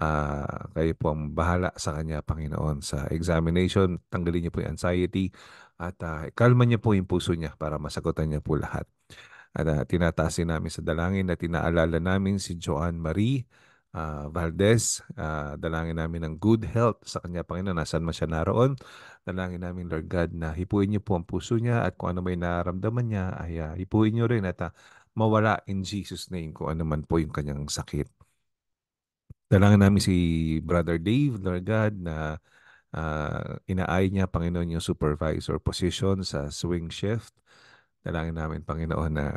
Uh, kayo po ang bahala sa kanya Panginoon sa examination. Tanggalin niyo po yung anxiety at uh, kalma niyo po yung puso niya para masagutan niya po lahat. At uh, tinataasin namin sa dalangin na tinaalala namin si Joanne Marie uh, Valdez. Uh, dalangin namin ng good health sa kanya, Panginoon, nasan man siya naroon. Dalangin namin, Lord God, na hipuin niyo po ang puso niya at kung ano may nararamdaman niya, ay uh, hipuin niyo rin at uh, mawala in Jesus name kung ano man po yung kanyang sakit. Dalangin namin si Brother Dave, Lord God, na uh, inaay niya, Panginoon, yung supervisor position sa swing shift. Dalangin namin, Panginoon, na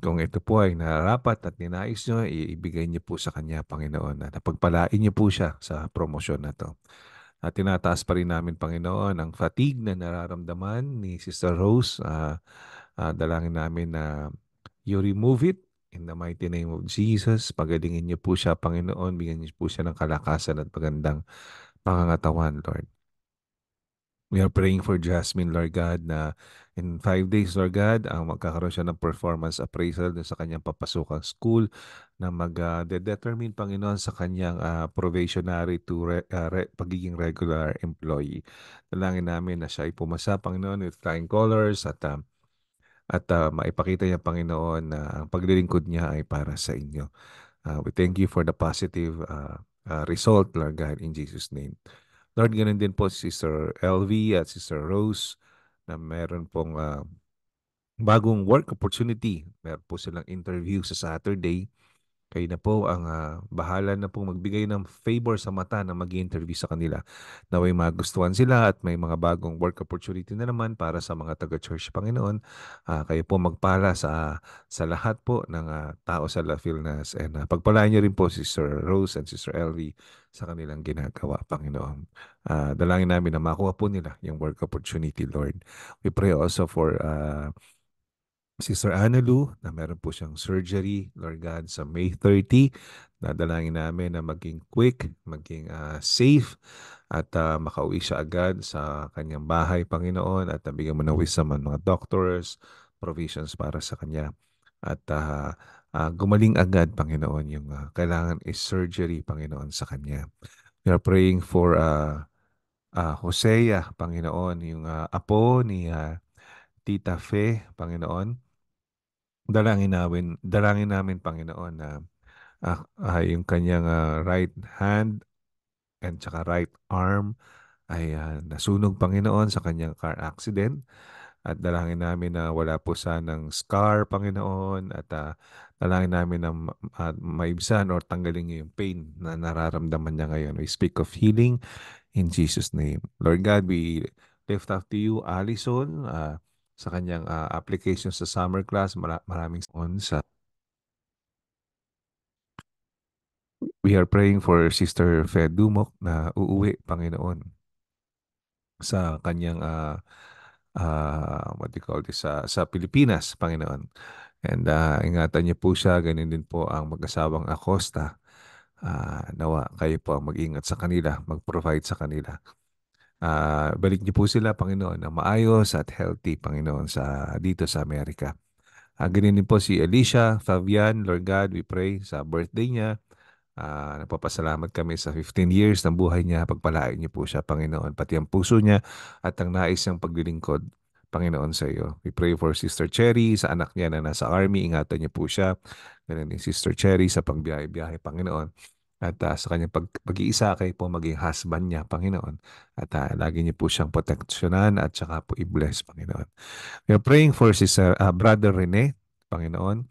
kung ito po ay narapat at ninais nyo, iibigay niyo po sa Kanya, Panginoon, na napagpalain niyo po siya sa promosyon na to. At tinataas pa rin namin, Panginoon, ang fatigue na nararamdaman ni Sister Rose. Uh, uh, dalangin namin na you remove it in the mighty name of Jesus. Pagalingin niyo po siya, Panginoon. Bigyan niyo po siya ng kalakasan at pagandang pangangatawan, Lord. We are praying for Jasmine, Lord God, na in five days, Lord God, ang ah, magkakaroon siya ng performance appraisal sa kanyang papasukang school na mag-determine, ah, uh, Panginoon, sa kanyang uh, probationary to re- uh, re- pagiging regular employee. Talangin namin na siya ay pumasa, Panginoon, with flying colors at uh, at uh, maipakita niya, Panginoon, na ang paglilingkod niya ay para sa inyo. Uh, we thank you for the positive uh, uh, result, Lord God, in Jesus' name. Lord, ganun din po si Sister LV at Sister Rose na meron pong uh, bagong work opportunity. Meron po silang interview sa Saturday kayo na po ang uh, bahala na pong magbigay ng favor sa mata na mag interview sa kanila. Naway magustuhan sila at may mga bagong work opportunity na naman para sa mga taga-church Panginoon. Uh, kayo po magpala sa sa lahat po ng uh, tao sa La Filnas and uh, pagpalaan niyo rin po si Sister Rose and Sister Elvie sa kanilang ginagawa, Panginoon. Uh, dalangin namin na makuha po nila yung work opportunity, Lord. We pray also for uh, Sister Analu na meron po siyang surgery, Lord God, sa May 30. Dadalangin namin na maging quick, maging uh, safe at uh, makauwi siya agad sa kanyang bahay, Panginoon, at nabigyan mo ng wisdom ang mga doctors, provisions para sa kanya. At uh, uh, gumaling agad, Panginoon, yung uh, kailangan is surgery, Panginoon, sa kanya. We are praying for uh, uh, Hosea, Panginoon, yung uh, apo ni uh, Tita Fe, Panginoon, Dalangin namin, dalangin namin Panginoon na uh, uh, yung kanyang uh, right hand and saka right arm ay uh, nasunog Panginoon sa kanyang car accident at dalangin namin na wala po sanang scar Panginoon at uh, dalangin namin na uh, maibsan or tanggalin yung pain na nararamdaman niya ngayon. We speak of healing in Jesus name. Lord God, we lift up to you Alison, uh, sa kanyang uh, application sa summer class. Mara- maraming on sa We are praying for Sister Fed Dumok na uuwi, Panginoon, sa kanyang uh, uh, what do you call this, sa, uh, sa Pilipinas, Panginoon. And uh, ingatan niyo po siya, ganun din po ang mag-asawang Acosta. Uh, nawa kayo po mag-ingat sa kanila, mag-provide sa kanila. Uh, balik niyo po sila, Panginoon, na maayos at healthy, Panginoon, sa, dito sa Amerika. Uh, ganyan din po si Alicia Fabian, Lord God, we pray sa birthday niya. Uh, nagpapasalamat kami sa 15 years ng buhay niya. Pagpalain niyo po siya, Panginoon, pati ang puso niya at ang nais niyang paglilingkod Panginoon sa iyo. We pray for Sister Cherry, sa anak niya na nasa army, ingatan niyo po siya. Ganun din Sister Cherry sa pangbiyahe-biyahe, Panginoon at uh, sa kanyang pag, pag-iisa kay po maging husband niya, Panginoon. At uh, lagi niyo po siyang proteksyonan at saka po i-bless, Panginoon. We are praying for his uh, ah, Brother Rene, Panginoon,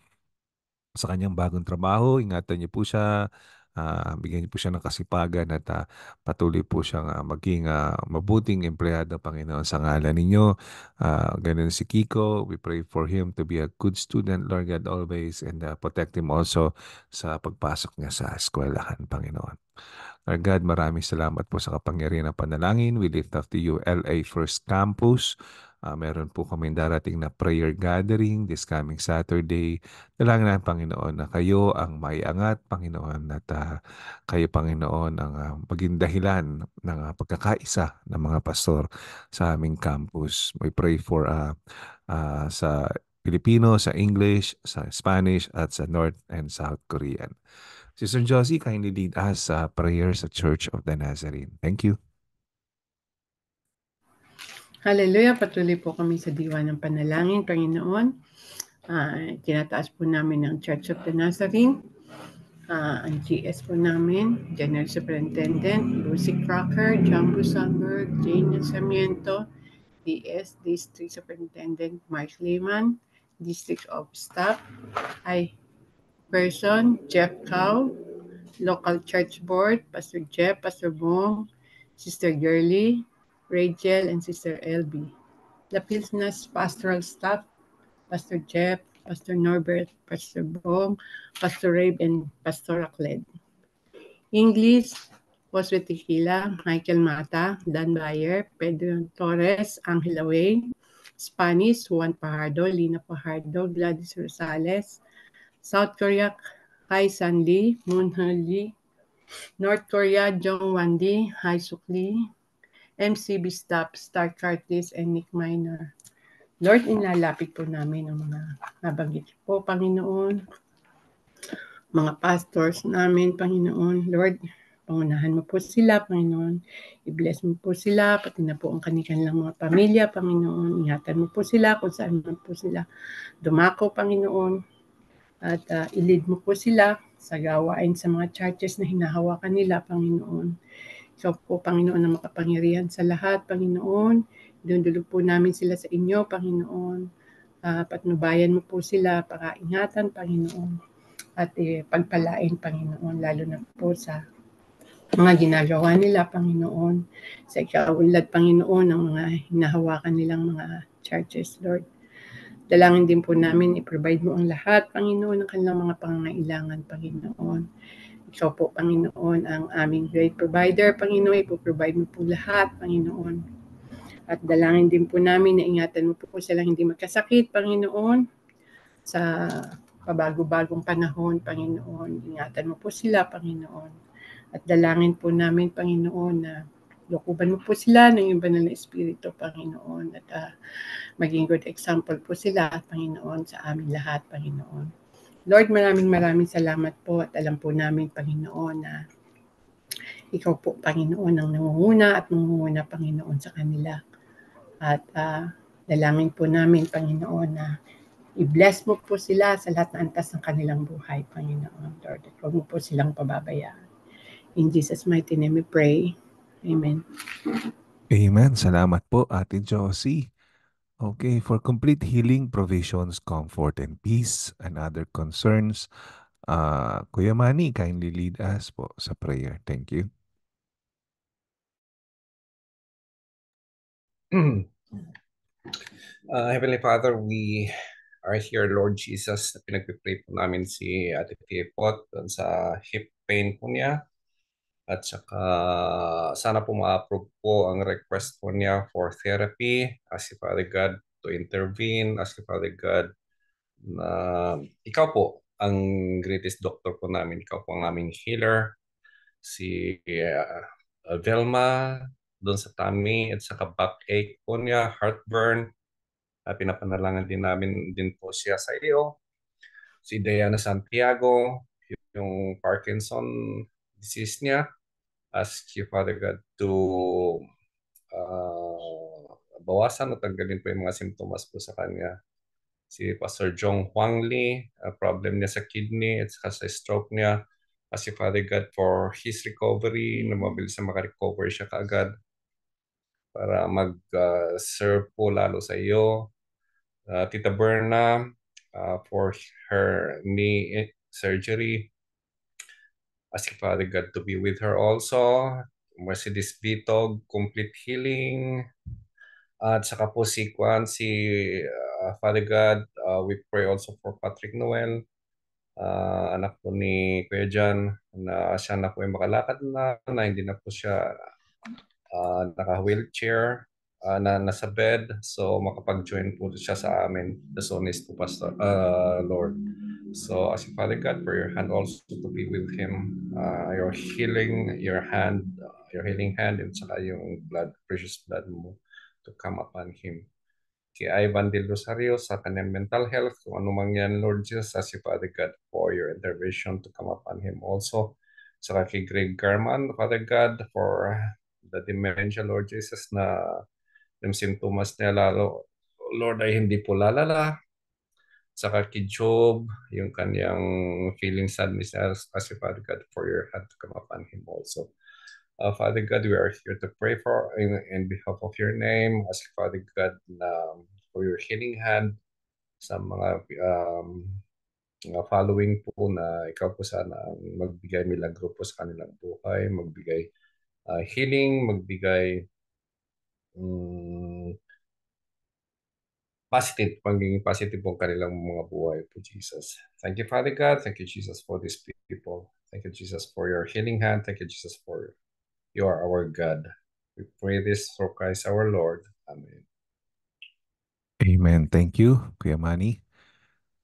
sa kanyang bagong trabaho. Ingatan niyo po siya Uh, bigyan niyo po siya ng kasipagan at uh, patuloy po siyang uh, maging uh, mabuting empleyado, Panginoon, sa ngalan ninyo. Uh, ganun si Kiko. We pray for him to be a good student, Lord God, always. And uh, protect him also sa pagpasok niya sa eskwelahan, Panginoon. Lord God, maraming salamat po sa kapangyarihan ng panalangin. We lift up to you LA First Campus. Uh, meron po kami darating na prayer gathering this coming Saturday. Dalangin na Panginoon na kayo ang maiangat, Panginoon, at uh, kayo, Panginoon, ang uh, maging dahilan ng uh, pagkakaisa ng mga pastor sa aming campus. We pray for uh, uh, sa Filipino, sa English, sa Spanish, at sa North and South Korean. Sister Josie, kindly lead us sa prayer sa Church of the Nazarene. Thank you. Hallelujah. Patuloy po kami sa diwa ng panalangin, Panginoon. Uh, tinataas po namin ang Church of the Nazarene, uh, ang GS po namin, General Superintendent, Lucy Crocker, Jumbo Sandberg, Jane Nasamiento, DS, District Superintendent Mike Lehman, District of Staff, I person, Jeff Cow, Local Church Board, Pastor Jeff, Pastor Bong, Sister Girlie, Rachel and Sister Elby, the Pilsner's pastoral staff, Pastor Jeff, Pastor Norbert, Pastor Bong, Pastor Rabe, and Pastor Akled. English was with Tequila, Michael Mata, Dan Bayer, Pedro Torres, Angela Way, Spanish, Juan Pajardo, Lina Pajardo, Gladys Rosales, South Korea, Hai San Lee, Moon Lee, North Korea, Jong Wan Lee, Hai Suk Lee, MCB Stop, Star Curtis, and Nick Minor. Lord, inlalapit po namin ang mga nabanggit po, Panginoon. Mga pastors namin, Panginoon. Lord, pangunahan mo po sila, Panginoon. I-bless mo po sila, pati na po ang kanilang mga pamilya, Panginoon. Ingatan mo po sila kung saan man po sila dumako, Panginoon. At uh, ah, ilid mo po sila sa gawain sa mga churches na hinahawakan nila, Panginoon. Ikaw po, Panginoon, na makapangyarihan sa lahat, Panginoon. Dundulog po namin sila sa inyo, Panginoon. Uh, patnubayan mo po sila, pakaingatan, Panginoon. At eh, pagpalain, Panginoon, lalo na po sa mga ginagawa nila, Panginoon. Sa ikaulad, Panginoon, ang mga hinahawakan nilang mga churches, Lord. Dalangin din po namin, i-provide mo ang lahat, Panginoon, ng kanilang mga pangangailangan, Panginoon ikaw po, Panginoon, ang aming great provider. Panginoon, ipoprovide mo po lahat, Panginoon. At dalangin din po namin na ingatan mo po silang hindi magkasakit, Panginoon, sa pabago-bagong panahon, Panginoon. Ingatan mo po sila, Panginoon. At dalangin po namin, Panginoon, na lukuban mo po sila ng iyong banal na Espiritu, Panginoon. At uh, maging good example po sila, Panginoon, sa amin lahat, Panginoon. Lord, maraming maraming salamat po at alam po namin, Panginoon, na ikaw po, Panginoon, ang nangunguna at nangunguna, Panginoon, sa kanila. At uh, dalangin po namin, Panginoon, na i-bless mo po sila sa lahat ng antas ng kanilang buhay, Panginoon, Lord. At huwag mo po silang pababayaan. In Jesus' mighty name we pray. Amen. Amen. Salamat po, Ate Josie. Okay, for complete healing, provisions, comfort, and peace, and other concerns, uh, Kuya Manny, kindly lead us po sa prayer. Thank you. (clears throat) Uh, Heavenly Father, we are here, Lord Jesus, na pinagpipray po namin si Ate Pipot sa hip pain po niya. At saka sana po ma-approve po ang request po niya for therapy. Ask si Father God to intervene. Ask si Father God na ikaw po ang greatest doctor po namin. Ikaw po ang aming healer. Si uh, Velma doon sa tummy at saka backache po niya, heartburn. Uh, ah, pinapanalangan din namin din po siya sa iyo. Si Diana Santiago, yung Parkinson disease niya. Ask you, Father God, to uh, bawasan o tanggalin po yung mga simptomas po sa kanya. Si Pastor Jong Huang Lee, uh, ah, problem niya sa kidney at saka sa stroke niya. Ask you, Father God, for his recovery, na mabilis na makarecover siya kaagad para mag-serve ah, uh, po lalo sa iyo. Uh, Tita Berna, uh, for her knee surgery. Ask Father uh, God to be with her also. Mercedes Bitog, Complete Healing. At saka po si Kwan, si uh, Father God, uh, we pray also for Patrick Noel, uh, anak po ni Kuya John, na siya na po ay makalakad na, na hindi na po siya uh, naka-wheelchair uh, na nasa bed. So makapag-join po siya sa amin. The zone po Pastor, uh, Lord. So as you, Father God, for your hand also to be with him, uh, your healing, your hand, uh, your healing hand, at saka yung blood, precious blood mo to come upon him. Kay Ivan Del Rosario sa kanyang mental health, kung ano man yan, Lord Jesus, as you, Father God, for your intervention to come upon him also. Saka kay Greg Garman, Father God, for the dementia, Lord Jesus, na yung simptomas nila. Lord ay hindi po lalala. sa kay Job, yung kanyang feeling sadness as, as Father God for your hand to come upon him also. Uh, Father God, we are here to pray for in, in behalf of your name. As Father God um, for your healing hand sa mga um, mga following po na ikaw po sana ang magbigay milagro po sa kanilang buhay, magbigay uh, healing, magbigay Mm, positive, maging positive kanilang mga buhay po, Jesus. Thank you, Father God. Thank you, Jesus, for these people. Thank you, Jesus, for your healing hand. Thank you, Jesus, for you are our God. We pray this for Christ our Lord. Amen. Amen. Thank you, Kuya Manny.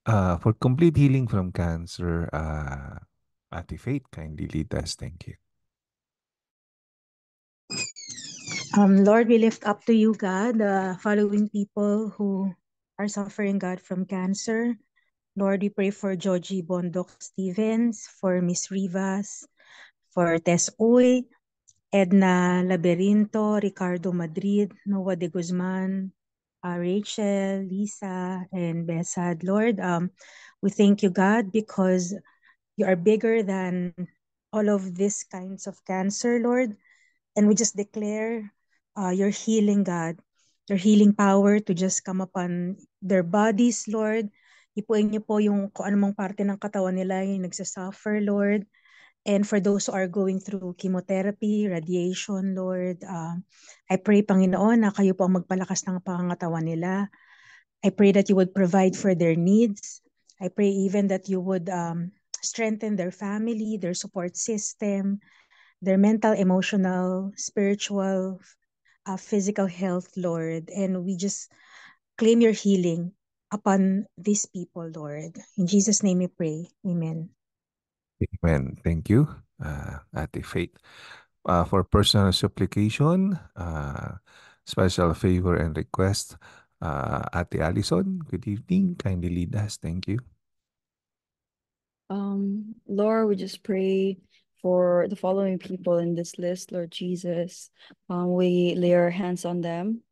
Uh, for complete healing from cancer, uh, Ate Faith, kindly lead us. Thank you. Um, Lord, we lift up to you, God, the uh, following people who are suffering, God, from cancer. Lord, we pray for Georgie Bondoc Stevens, for Miss Rivas, for Tess Oy, Edna Laberinto, Ricardo Madrid, Nova de Guzman, uh, Rachel, Lisa, and Besad. Lord, um, we thank you, God, because you are bigger than all of these kinds of cancer, Lord. And we just declare uh, your healing, God, your healing power to just come upon their bodies, Lord. Ipuin niyo po yung kung anumang parte ng katawan nila yung nagsasuffer, Lord. And for those who are going through chemotherapy, radiation, Lord, uh, I pray, Panginoon, na kayo po ang magpalakas ng pangangatawan nila. I pray that you would provide for their needs. I pray even that you would um, strengthen their family, their support system, their mental, emotional, spiritual, uh, physical health, Lord. And we just claim your healing upon these people, Lord. In Jesus' name we pray. Amen. Amen. Thank you, uh, Ate Faith. Uh, for personal supplication, uh, special favor and request, uh, Ate Allison, good evening. Kindly lead us. Thank you. Um, Lord, we just pray for the following people in this list, Lord Jesus. Um, we lay our hands on them.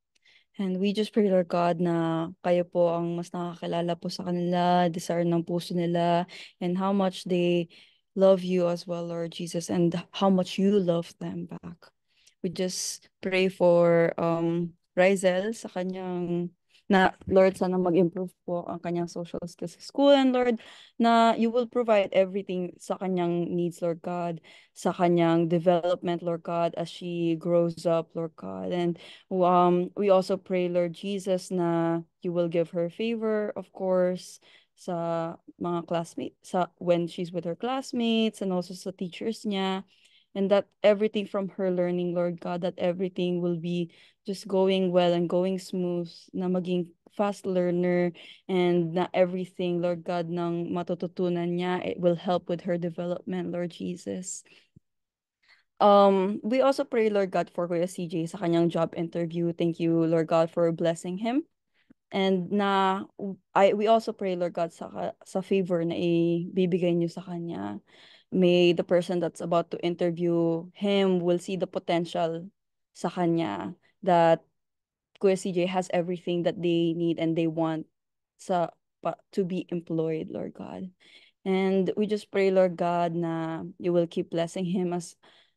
And we just pray, Lord God, na kayo po ang mas nakakilala po sa kanila, desire ng puso nila, and how much they love you as well, Lord Jesus, and how much you love them back. We just pray for um, Rizel sa kanyang na Lord, sana mag-improve po ang kanyang social skills sa school and Lord, na you will provide everything sa kanyang needs, Lord God, sa kanyang development, Lord God, as she grows up, Lord God. And um, we also pray, Lord Jesus, na you will give her favor, of course, sa mga classmates, sa when she's with her classmates and also sa teachers niya and that everything from her learning, Lord God, that everything will be just going well and going smooth, na maging fast learner, and na everything, Lord God, ng matututunan niya, it will help with her development, Lord Jesus. Um, we also pray, Lord God, for Kuya CJ sa kanyang job interview. Thank you, Lord God, for blessing him. And na I, we also pray, Lord God, sa, sa favor na ibibigay niyo sa kanya. may the person that's about to interview him will see the potential sa kanya that Kuya CJ has everything that they need and they want sa pa, to be employed, Lord God. And we just pray, Lord God, na you will keep blessing him as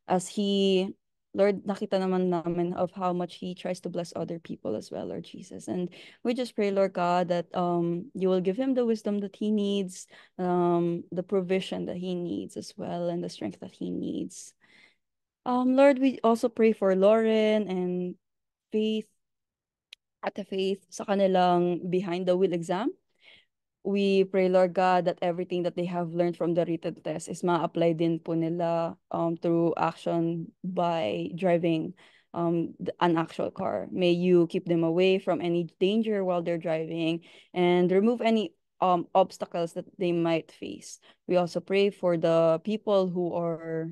as he Lord, nakita naman namin of how much He tries to bless other people as well, Lord Jesus. And we just pray, Lord God, that um, you will give him the wisdom that he needs, um, the provision that he needs as well, and the strength that he needs. Um, Lord, we also pray for Lauren and Faith, at the Faith sa kanilang behind the wheel exam we pray, Lord God, that everything that they have learned from the written test is ma-apply din po nila um, through action by driving um, an actual car. May you keep them away from any danger while they're driving and remove any um, obstacles that they might face. We also pray for the people who are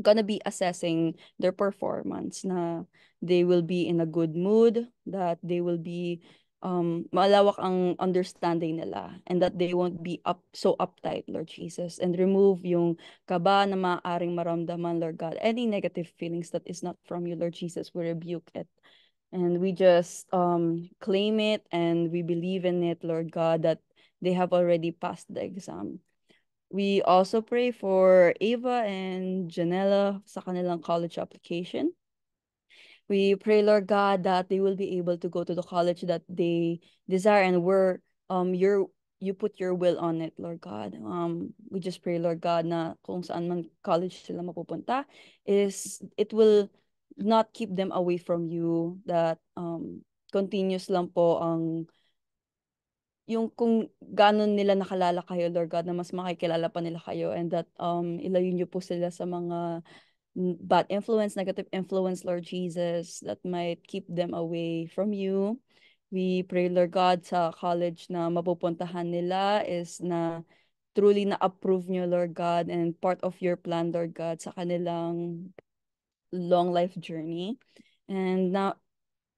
gonna be assessing their performance na they will be in a good mood, that they will be um, malawak ang understanding nila and that they won't be up so uptight, Lord Jesus. And remove yung kaba na maaring maramdaman, Lord God. Any negative feelings that is not from you, Lord Jesus, we rebuke it. And we just um, claim it and we believe in it, Lord God, that they have already passed the exam. We also pray for Ava and Janela sa kanilang college application. We pray, Lord God, that they will be able to go to the college that they desire and where um your you put your will on it, Lord God. Um, we just pray, Lord God, na kung saan man college sila mapupunta, is it will not keep them away from you. That um, continuous lang po ang yung kung ganon nila nakalala kayo, Lord God, na mas makikilala pa nila kayo and that um, ilayon niyo po sila sa mga bad influence, negative influence, Lord Jesus, that might keep them away from you. We pray, Lord God, sa college na mapupuntahan nila is na truly na-approve nyo, Lord God, and part of your plan, Lord God, sa kanilang long life journey. And now,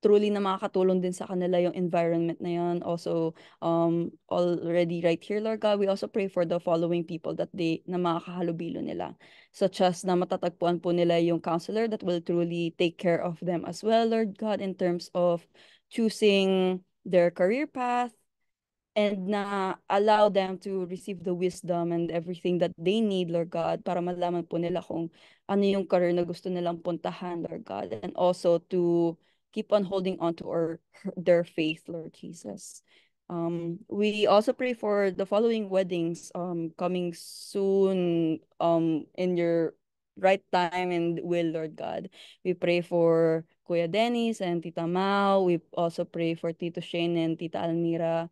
truly na makakatulong din sa kanila yung environment na yan. Also, um, already right here, Lord God, we also pray for the following people that they, na makakahalubilo nila. Such as na matatagpuan po nila yung counselor that will truly take care of them as well, Lord God, in terms of choosing their career path, and na allow them to receive the wisdom and everything that they need, Lord God, para malaman po nila kung ano yung career na gusto nilang puntahan, Lord God, and also to keep on holding on to our, (laughs) their faith, Lord Jesus. Um, we also pray for the following weddings um, coming soon um, in your right time and will, Lord God. We pray for Kuya Dennis and Tita Mao. We also pray for Tito Shane and Tita Almira.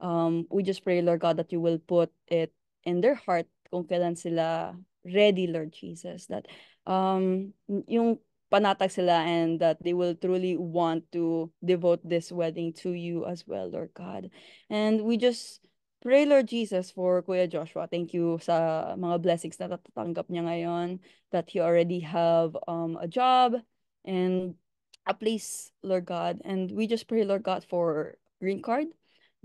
Um, we just pray, Lord God, that you will put it in their heart kung kailan sila ready, Lord Jesus. That um, yung panatag sila and that they will truly want to devote this wedding to you as well, Lord God. And we just pray, Lord Jesus, for Kuya Joshua. Thank you sa mga blessings na natatanggap niya ngayon, that he already have um, a job and a place, Lord God. And we just pray, Lord God, for green card,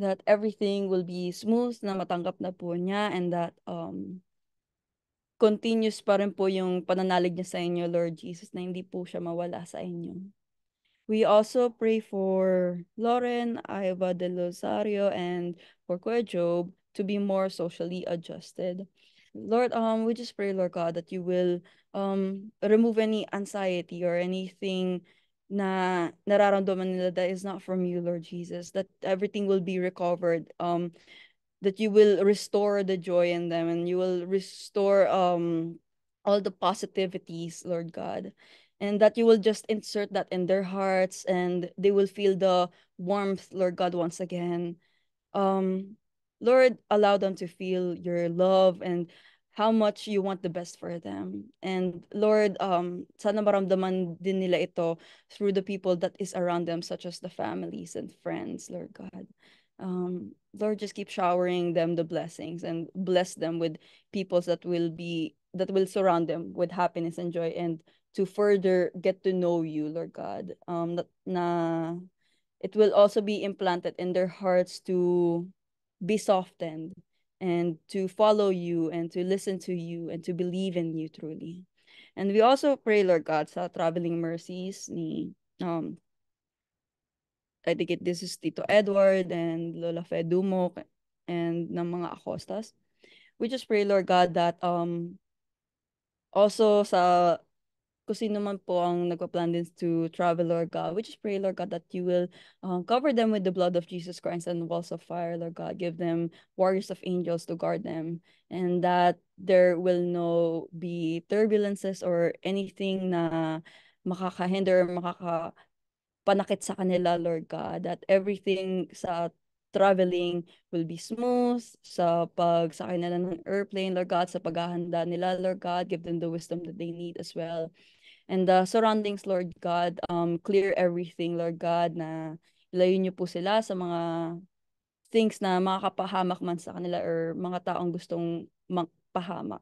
that everything will be smooth na matanggap na po niya and that um, continuous pa rin po yung pananalig niya sa inyo, Lord Jesus, na hindi po siya mawala sa inyo. We also pray for Lauren, Iva de Rosario, and for Kuya Job to be more socially adjusted. Lord, um, we just pray, Lord God, that you will um, remove any anxiety or anything na nararamdaman nila that is not from you, Lord Jesus, that everything will be recovered. Um, that you will restore the joy in them and you will restore um all the positivities, Lord God. And that you will just insert that in their hearts and they will feel the warmth, Lord God, once again. Um, Lord, allow them to feel your love and how much you want the best for them. And Lord, um, sana maramdaman din nila ito through the people that is around them, such as the families and friends, Lord God um, Lord, just keep showering them the blessings and bless them with peoples that will be that will surround them with happiness and joy and to further get to know you, Lord God. Um, that na it will also be implanted in their hearts to be softened and to follow you and to listen to you and to believe in you truly. And we also pray, Lord God, sa traveling mercies ni um I Etiquette, this is Tito Edward and Lola Fe Dumok and ng mga Acostas. We just pray, Lord God, that um, also sa kung sino man po ang nagpa-plan din to travel, Lord God. We just pray, Lord God, that you will um, cover them with the blood of Jesus Christ and walls of fire, Lord God. Give them warriors of angels to guard them and that there will no be turbulences or anything na makakahinder, makaka panakit sa kanila, Lord God, that everything sa traveling will be smooth sa pagsakay nila ng airplane, Lord God, sa paghahanda nila, Lord God, give them the wisdom that they need as well. And the surroundings, Lord God, um, clear everything, Lord God, na ilayo niyo po sila sa mga things na makakapahamak man sa kanila or mga taong gustong magpahamak.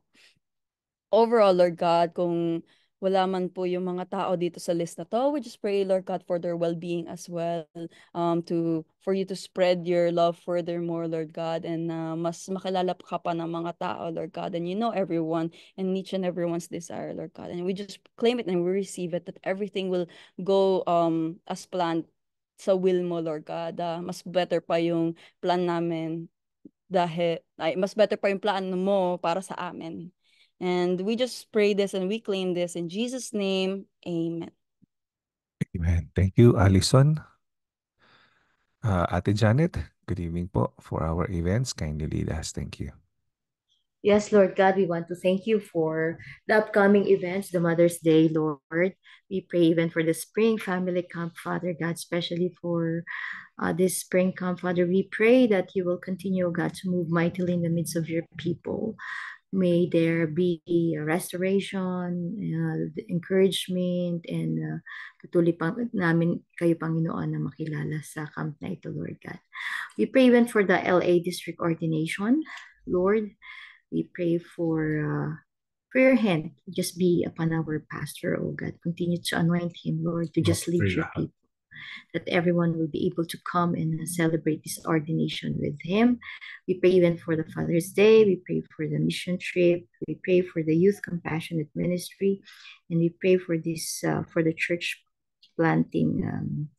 Overall, Lord God, kung wala man po yung mga tao dito sa list na to. We just pray, Lord God, for their well-being as well, um, to for you to spread your love furthermore, Lord God, and uh, mas makilala ka pa ng mga tao, Lord God, and you know everyone and each and everyone's desire, Lord God. And we just claim it and we receive it that everything will go um as planned sa will mo, Lord God. Uh, mas better pa yung plan namin dahil ay mas better pa yung plan mo para sa amin. And we just pray this and we claim this in Jesus' name. Amen. Amen. Thank you, Alison. Uh, Ate Janet, good evening po for our events. Kindly lead us. Thank you. Yes, Lord God, we want to thank you for the upcoming events, the Mother's Day, Lord. We pray even for the spring family camp, Father God, especially for uh, this spring camp, Father. We pray that you will continue, God, to move mightily in the midst of your people. may there be restoration, uh, encouragement, and uh, patuloy pa namin kayo, Panginoon, na makilala sa camp na ito, Lord God. We pray even for the LA District Ordination, Lord. We pray for uh, prayer hand just be upon our pastor, O oh God. Continue to anoint him, Lord, to just lead your people. that everyone will be able to come and celebrate this ordination with him. We pray even for the Father's Day, we pray for the mission trip, we pray for the youth compassionate ministry, and we pray for this uh, for the church planting um,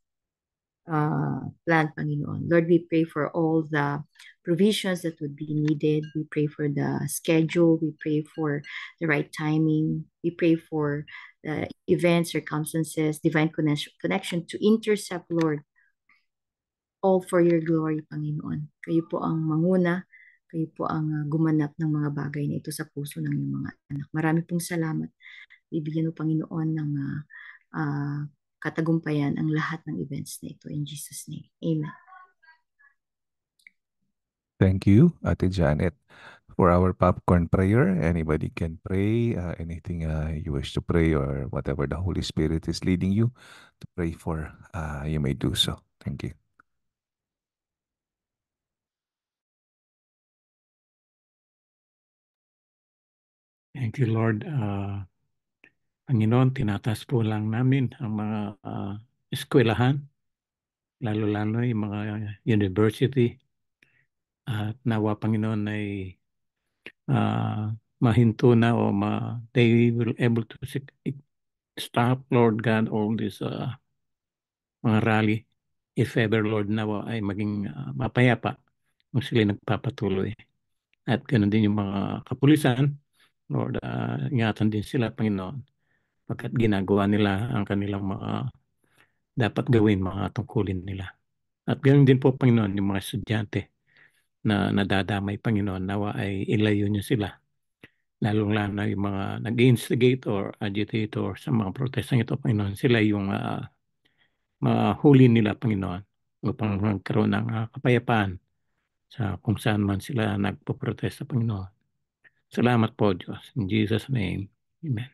uh, plan, Panginoon. Lord, we pray for all the provisions that would be needed. We pray for the schedule. We pray for the right timing. We pray for uh, events, circumstances, divine connection, connection to intercept, Lord, all for your glory, Panginoon. Kayo po ang manguna, kayo po ang uh, gumanap ng mga bagay na ito sa puso ng iyong mga anak. Marami pong salamat. Ibigyan mo, Panginoon, ng uh, uh, katagumpayan ang lahat ng events na ito. In Jesus' name, Amen. Thank you, Ate Janet for our popcorn prayer. Anybody can pray uh, anything uh, you wish to pray or whatever the Holy Spirit is leading you to pray for, uh, you may do so. Thank you. Thank you, Lord. Uh, Panginoon, tinatas po lang namin ang mga uh, eskwelahan, lalo-lalo yung mga uh, university. At nawa, Panginoon, ay uh, mahinto na o ma, they will able to stop, Lord God, all this uh, mga rally if ever, Lord, nawa ay maging uh, mapayapa kung sila nagpapatuloy. At ganoon din yung mga kapulisan, Lord, uh, ingatan din sila, Panginoon, pagkat ginagawa nila ang kanilang mga dapat gawin, mga tungkulin nila. At ganoon din po, Panginoon, yung mga estudyante na nadadamay Panginoon nawa ay ilayo niyo sila lalong lalo na yung mga nag-instigate or agitator sa mga protestang ito, Panginoon, sila yung uh, mahuli nila, Panginoon, upang magkaroon ng uh, kapayapaan sa kung saan man sila nagpo-protesta, Panginoon. Salamat po, Diyos. In Jesus' name, Amen.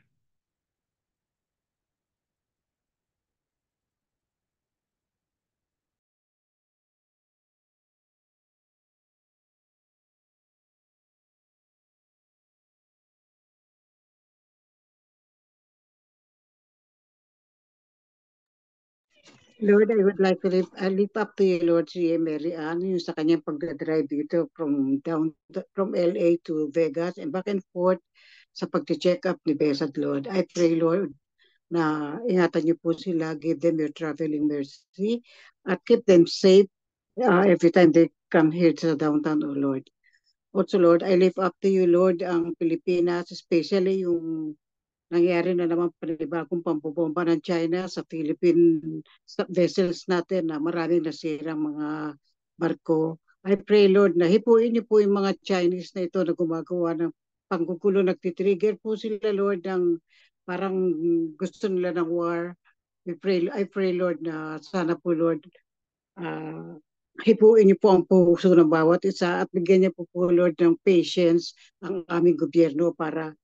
Lord, I would like to lift, uh, lift up to you, Lord, si Emery, ano yung sa kanyang pag-drive dito from down from LA to Vegas and back and forth sa pag-check up ni Besat, Lord. I pray, Lord, na ingatan niyo po sila, give them your traveling mercy, at keep them safe uh, every time they come here sa downtown, O Lord. Also, Lord, I lift up to you, Lord, ang Pilipinas, especially yung nangyari na naman panibagong pambobomba ng China sa Philippine vessels natin na maraming nasirang mga barko. I pray Lord na hipuin niyo po yung mga Chinese na ito na gumagawa ng pangkukulo, nagtitrigger po sila Lord ng parang gusto nila ng war. I pray, I pray Lord na sana po Lord uh, hipuin niyo po ang puso ng bawat isa at bigyan niyo po po Lord ng patience ang aming gobyerno para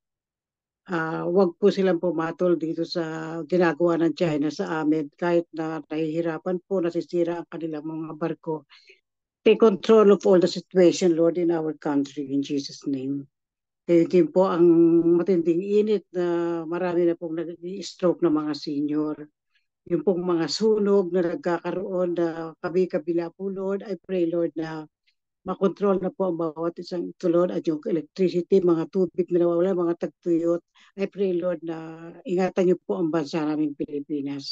uh, wag po silang pumatol dito sa ginagawa ng China sa amin kahit na nahihirapan po, nasisira ang kanilang mga barko. Take control of all the situation, Lord, in our country, in Jesus' name. Kayo din po ang matinding init na marami na pong nag-stroke ng mga senior. Yung pong mga sunog na nagkakaroon na kabi-kabila po, Lord, I pray, Lord, na makontrol na po ang bawat isang tulod at yung electricity, mga tubig na nawawala, mga tagtuyot. I pray, Lord, na ingatan niyo po ang bansa namin Pilipinas.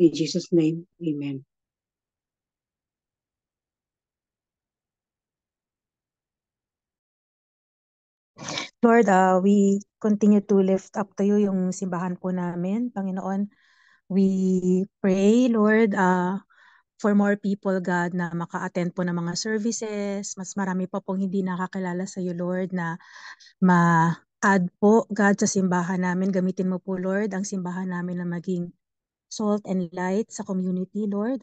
In Jesus' name, Amen. Lord, uh, we continue to lift up to you yung simbahan po namin, Panginoon. We pray, Lord, uh, for more people, God, na maka-attend po ng mga services. Mas marami pa pong hindi nakakilala sa iyo, Lord, na ma-add po, God, sa simbahan namin. Gamitin mo po, Lord, ang simbahan namin na maging salt and light sa community, Lord.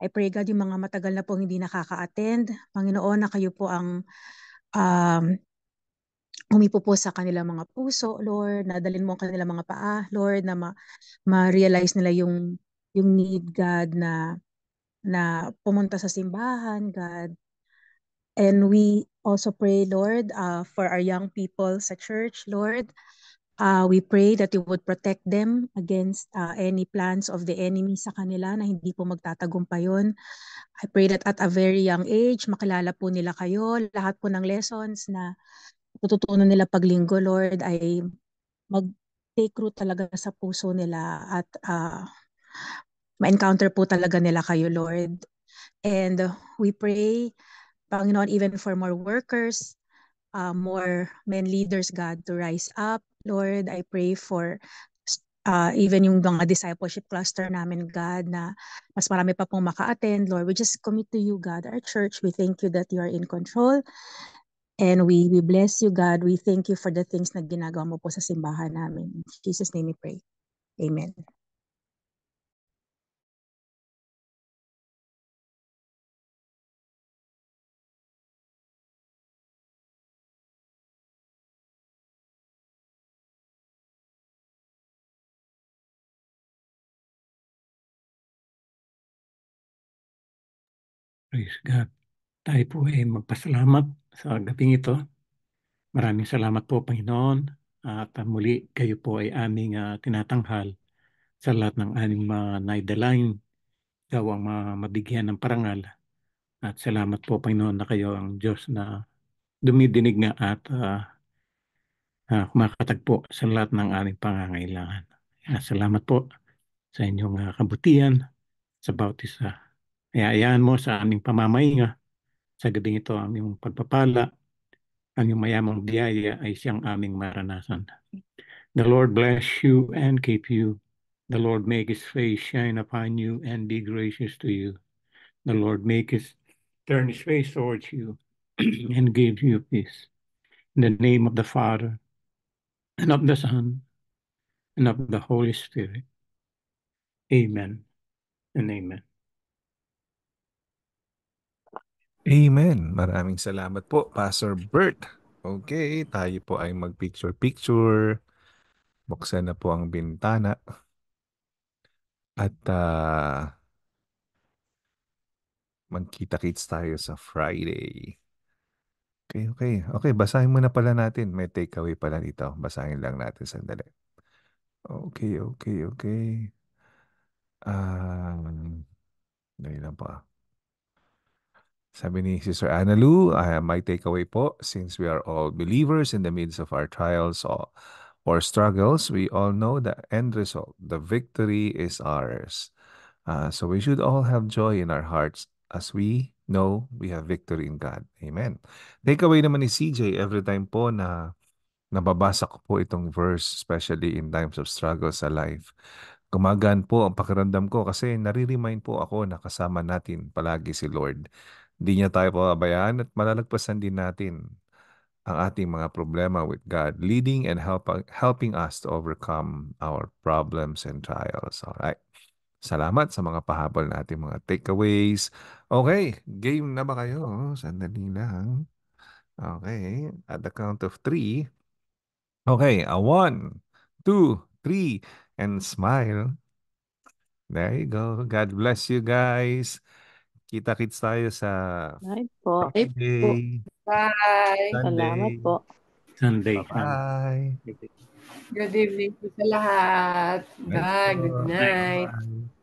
I pray, God, yung mga matagal na pong hindi nakaka-attend, Panginoon, na kayo po ang um, humipo po sa kanilang mga puso, Lord, nadalin mo ang kanilang mga paa, Lord, na ma- ma-realize nila yung yung need, God, na na pumunta sa simbahan, God. And we also pray, Lord, uh, for our young people sa church, Lord. Uh, we pray that you would protect them against uh, any plans of the enemy sa kanila na hindi po magtatagumpay yun. I pray that at a very young age, makilala po nila kayo. Lahat po ng lessons na tututunan nila paglinggo, Lord, ay mag-take root talaga sa puso nila at uh, ma-encounter po talaga nila kayo, Lord. And we pray, Panginoon, even for more workers, uh, more men leaders, God, to rise up. Lord, I pray for uh, even yung mga discipleship cluster namin, God, na mas marami pa pong maka-attend. Lord, we just commit to you, God, our church. We thank you that you are in control. And we, we bless you, God. We thank you for the things na ginagawa mo po sa simbahan namin. In Jesus' name we pray. Amen. Praise God. Tayo po ay magpasalamat sa gabing ito. Maraming salamat po Panginoon at ah, muli kayo po ay aming uh, tinatanghal sa lahat ng aming mga naidalain daw ang uh, mabigyan ng parangal. At salamat po Panginoon na kayo ang Diyos na dumidinig nga at uh, uh, kumakatagpo sa lahat ng aming pangangailangan. Uh, salamat po sa inyong uh, kabutihan sa bautisa. Hayaan mo sa aming pamamahinga sa gabing ito ang iyong pagpapala, ang iyong mayamang biyaya ay siyang aming maranasan. The Lord bless you and keep you. The Lord make His face shine upon you and be gracious to you. The Lord make His turn His face towards you (clears throat) and give you peace. In the name of the Father, and of the Son, and of the Holy Spirit. Amen and amen. Amen. Maraming salamat po, Pastor Bert. Okay, tayo po ay mag-picture-picture. Buksan na po ang bintana. At uh, ah, kits tayo sa Friday. Okay, okay. Okay, basahin muna pala natin. May takeaway pala dito. Basahin lang natin sandali. Okay, okay, okay. Um, dali lang pa. Sabi ni Sister Anna Lou, uh, my takeaway po, since we are all believers in the midst of our trials or, or struggles, we all know the end result. The victory is ours. Uh, so we should all have joy in our hearts as we know we have victory in God. Amen. Takeaway naman ni CJ, every time po na nababasa ko po itong verse, especially in times of struggle sa life, gumagan po ang pakiramdam ko kasi nare-remind po ako na kasama natin palagi si Lord hindi niya tayo pababayaan at malalagpasan din natin ang ating mga problema with God leading and help, helping us to overcome our problems and trials. All right. Salamat sa mga pahabol na ating mga takeaways. Okay, game na ba kayo? Sandali lang. Okay, at the count of three. Okay, a one, two, three, and smile. There you go. God bless you guys. Kita-kits tayo sa Night po. Ay po. Bye. Sunday. Salamat po. Sunday. bye Good evening po sa lahat. Bye. Good night. bye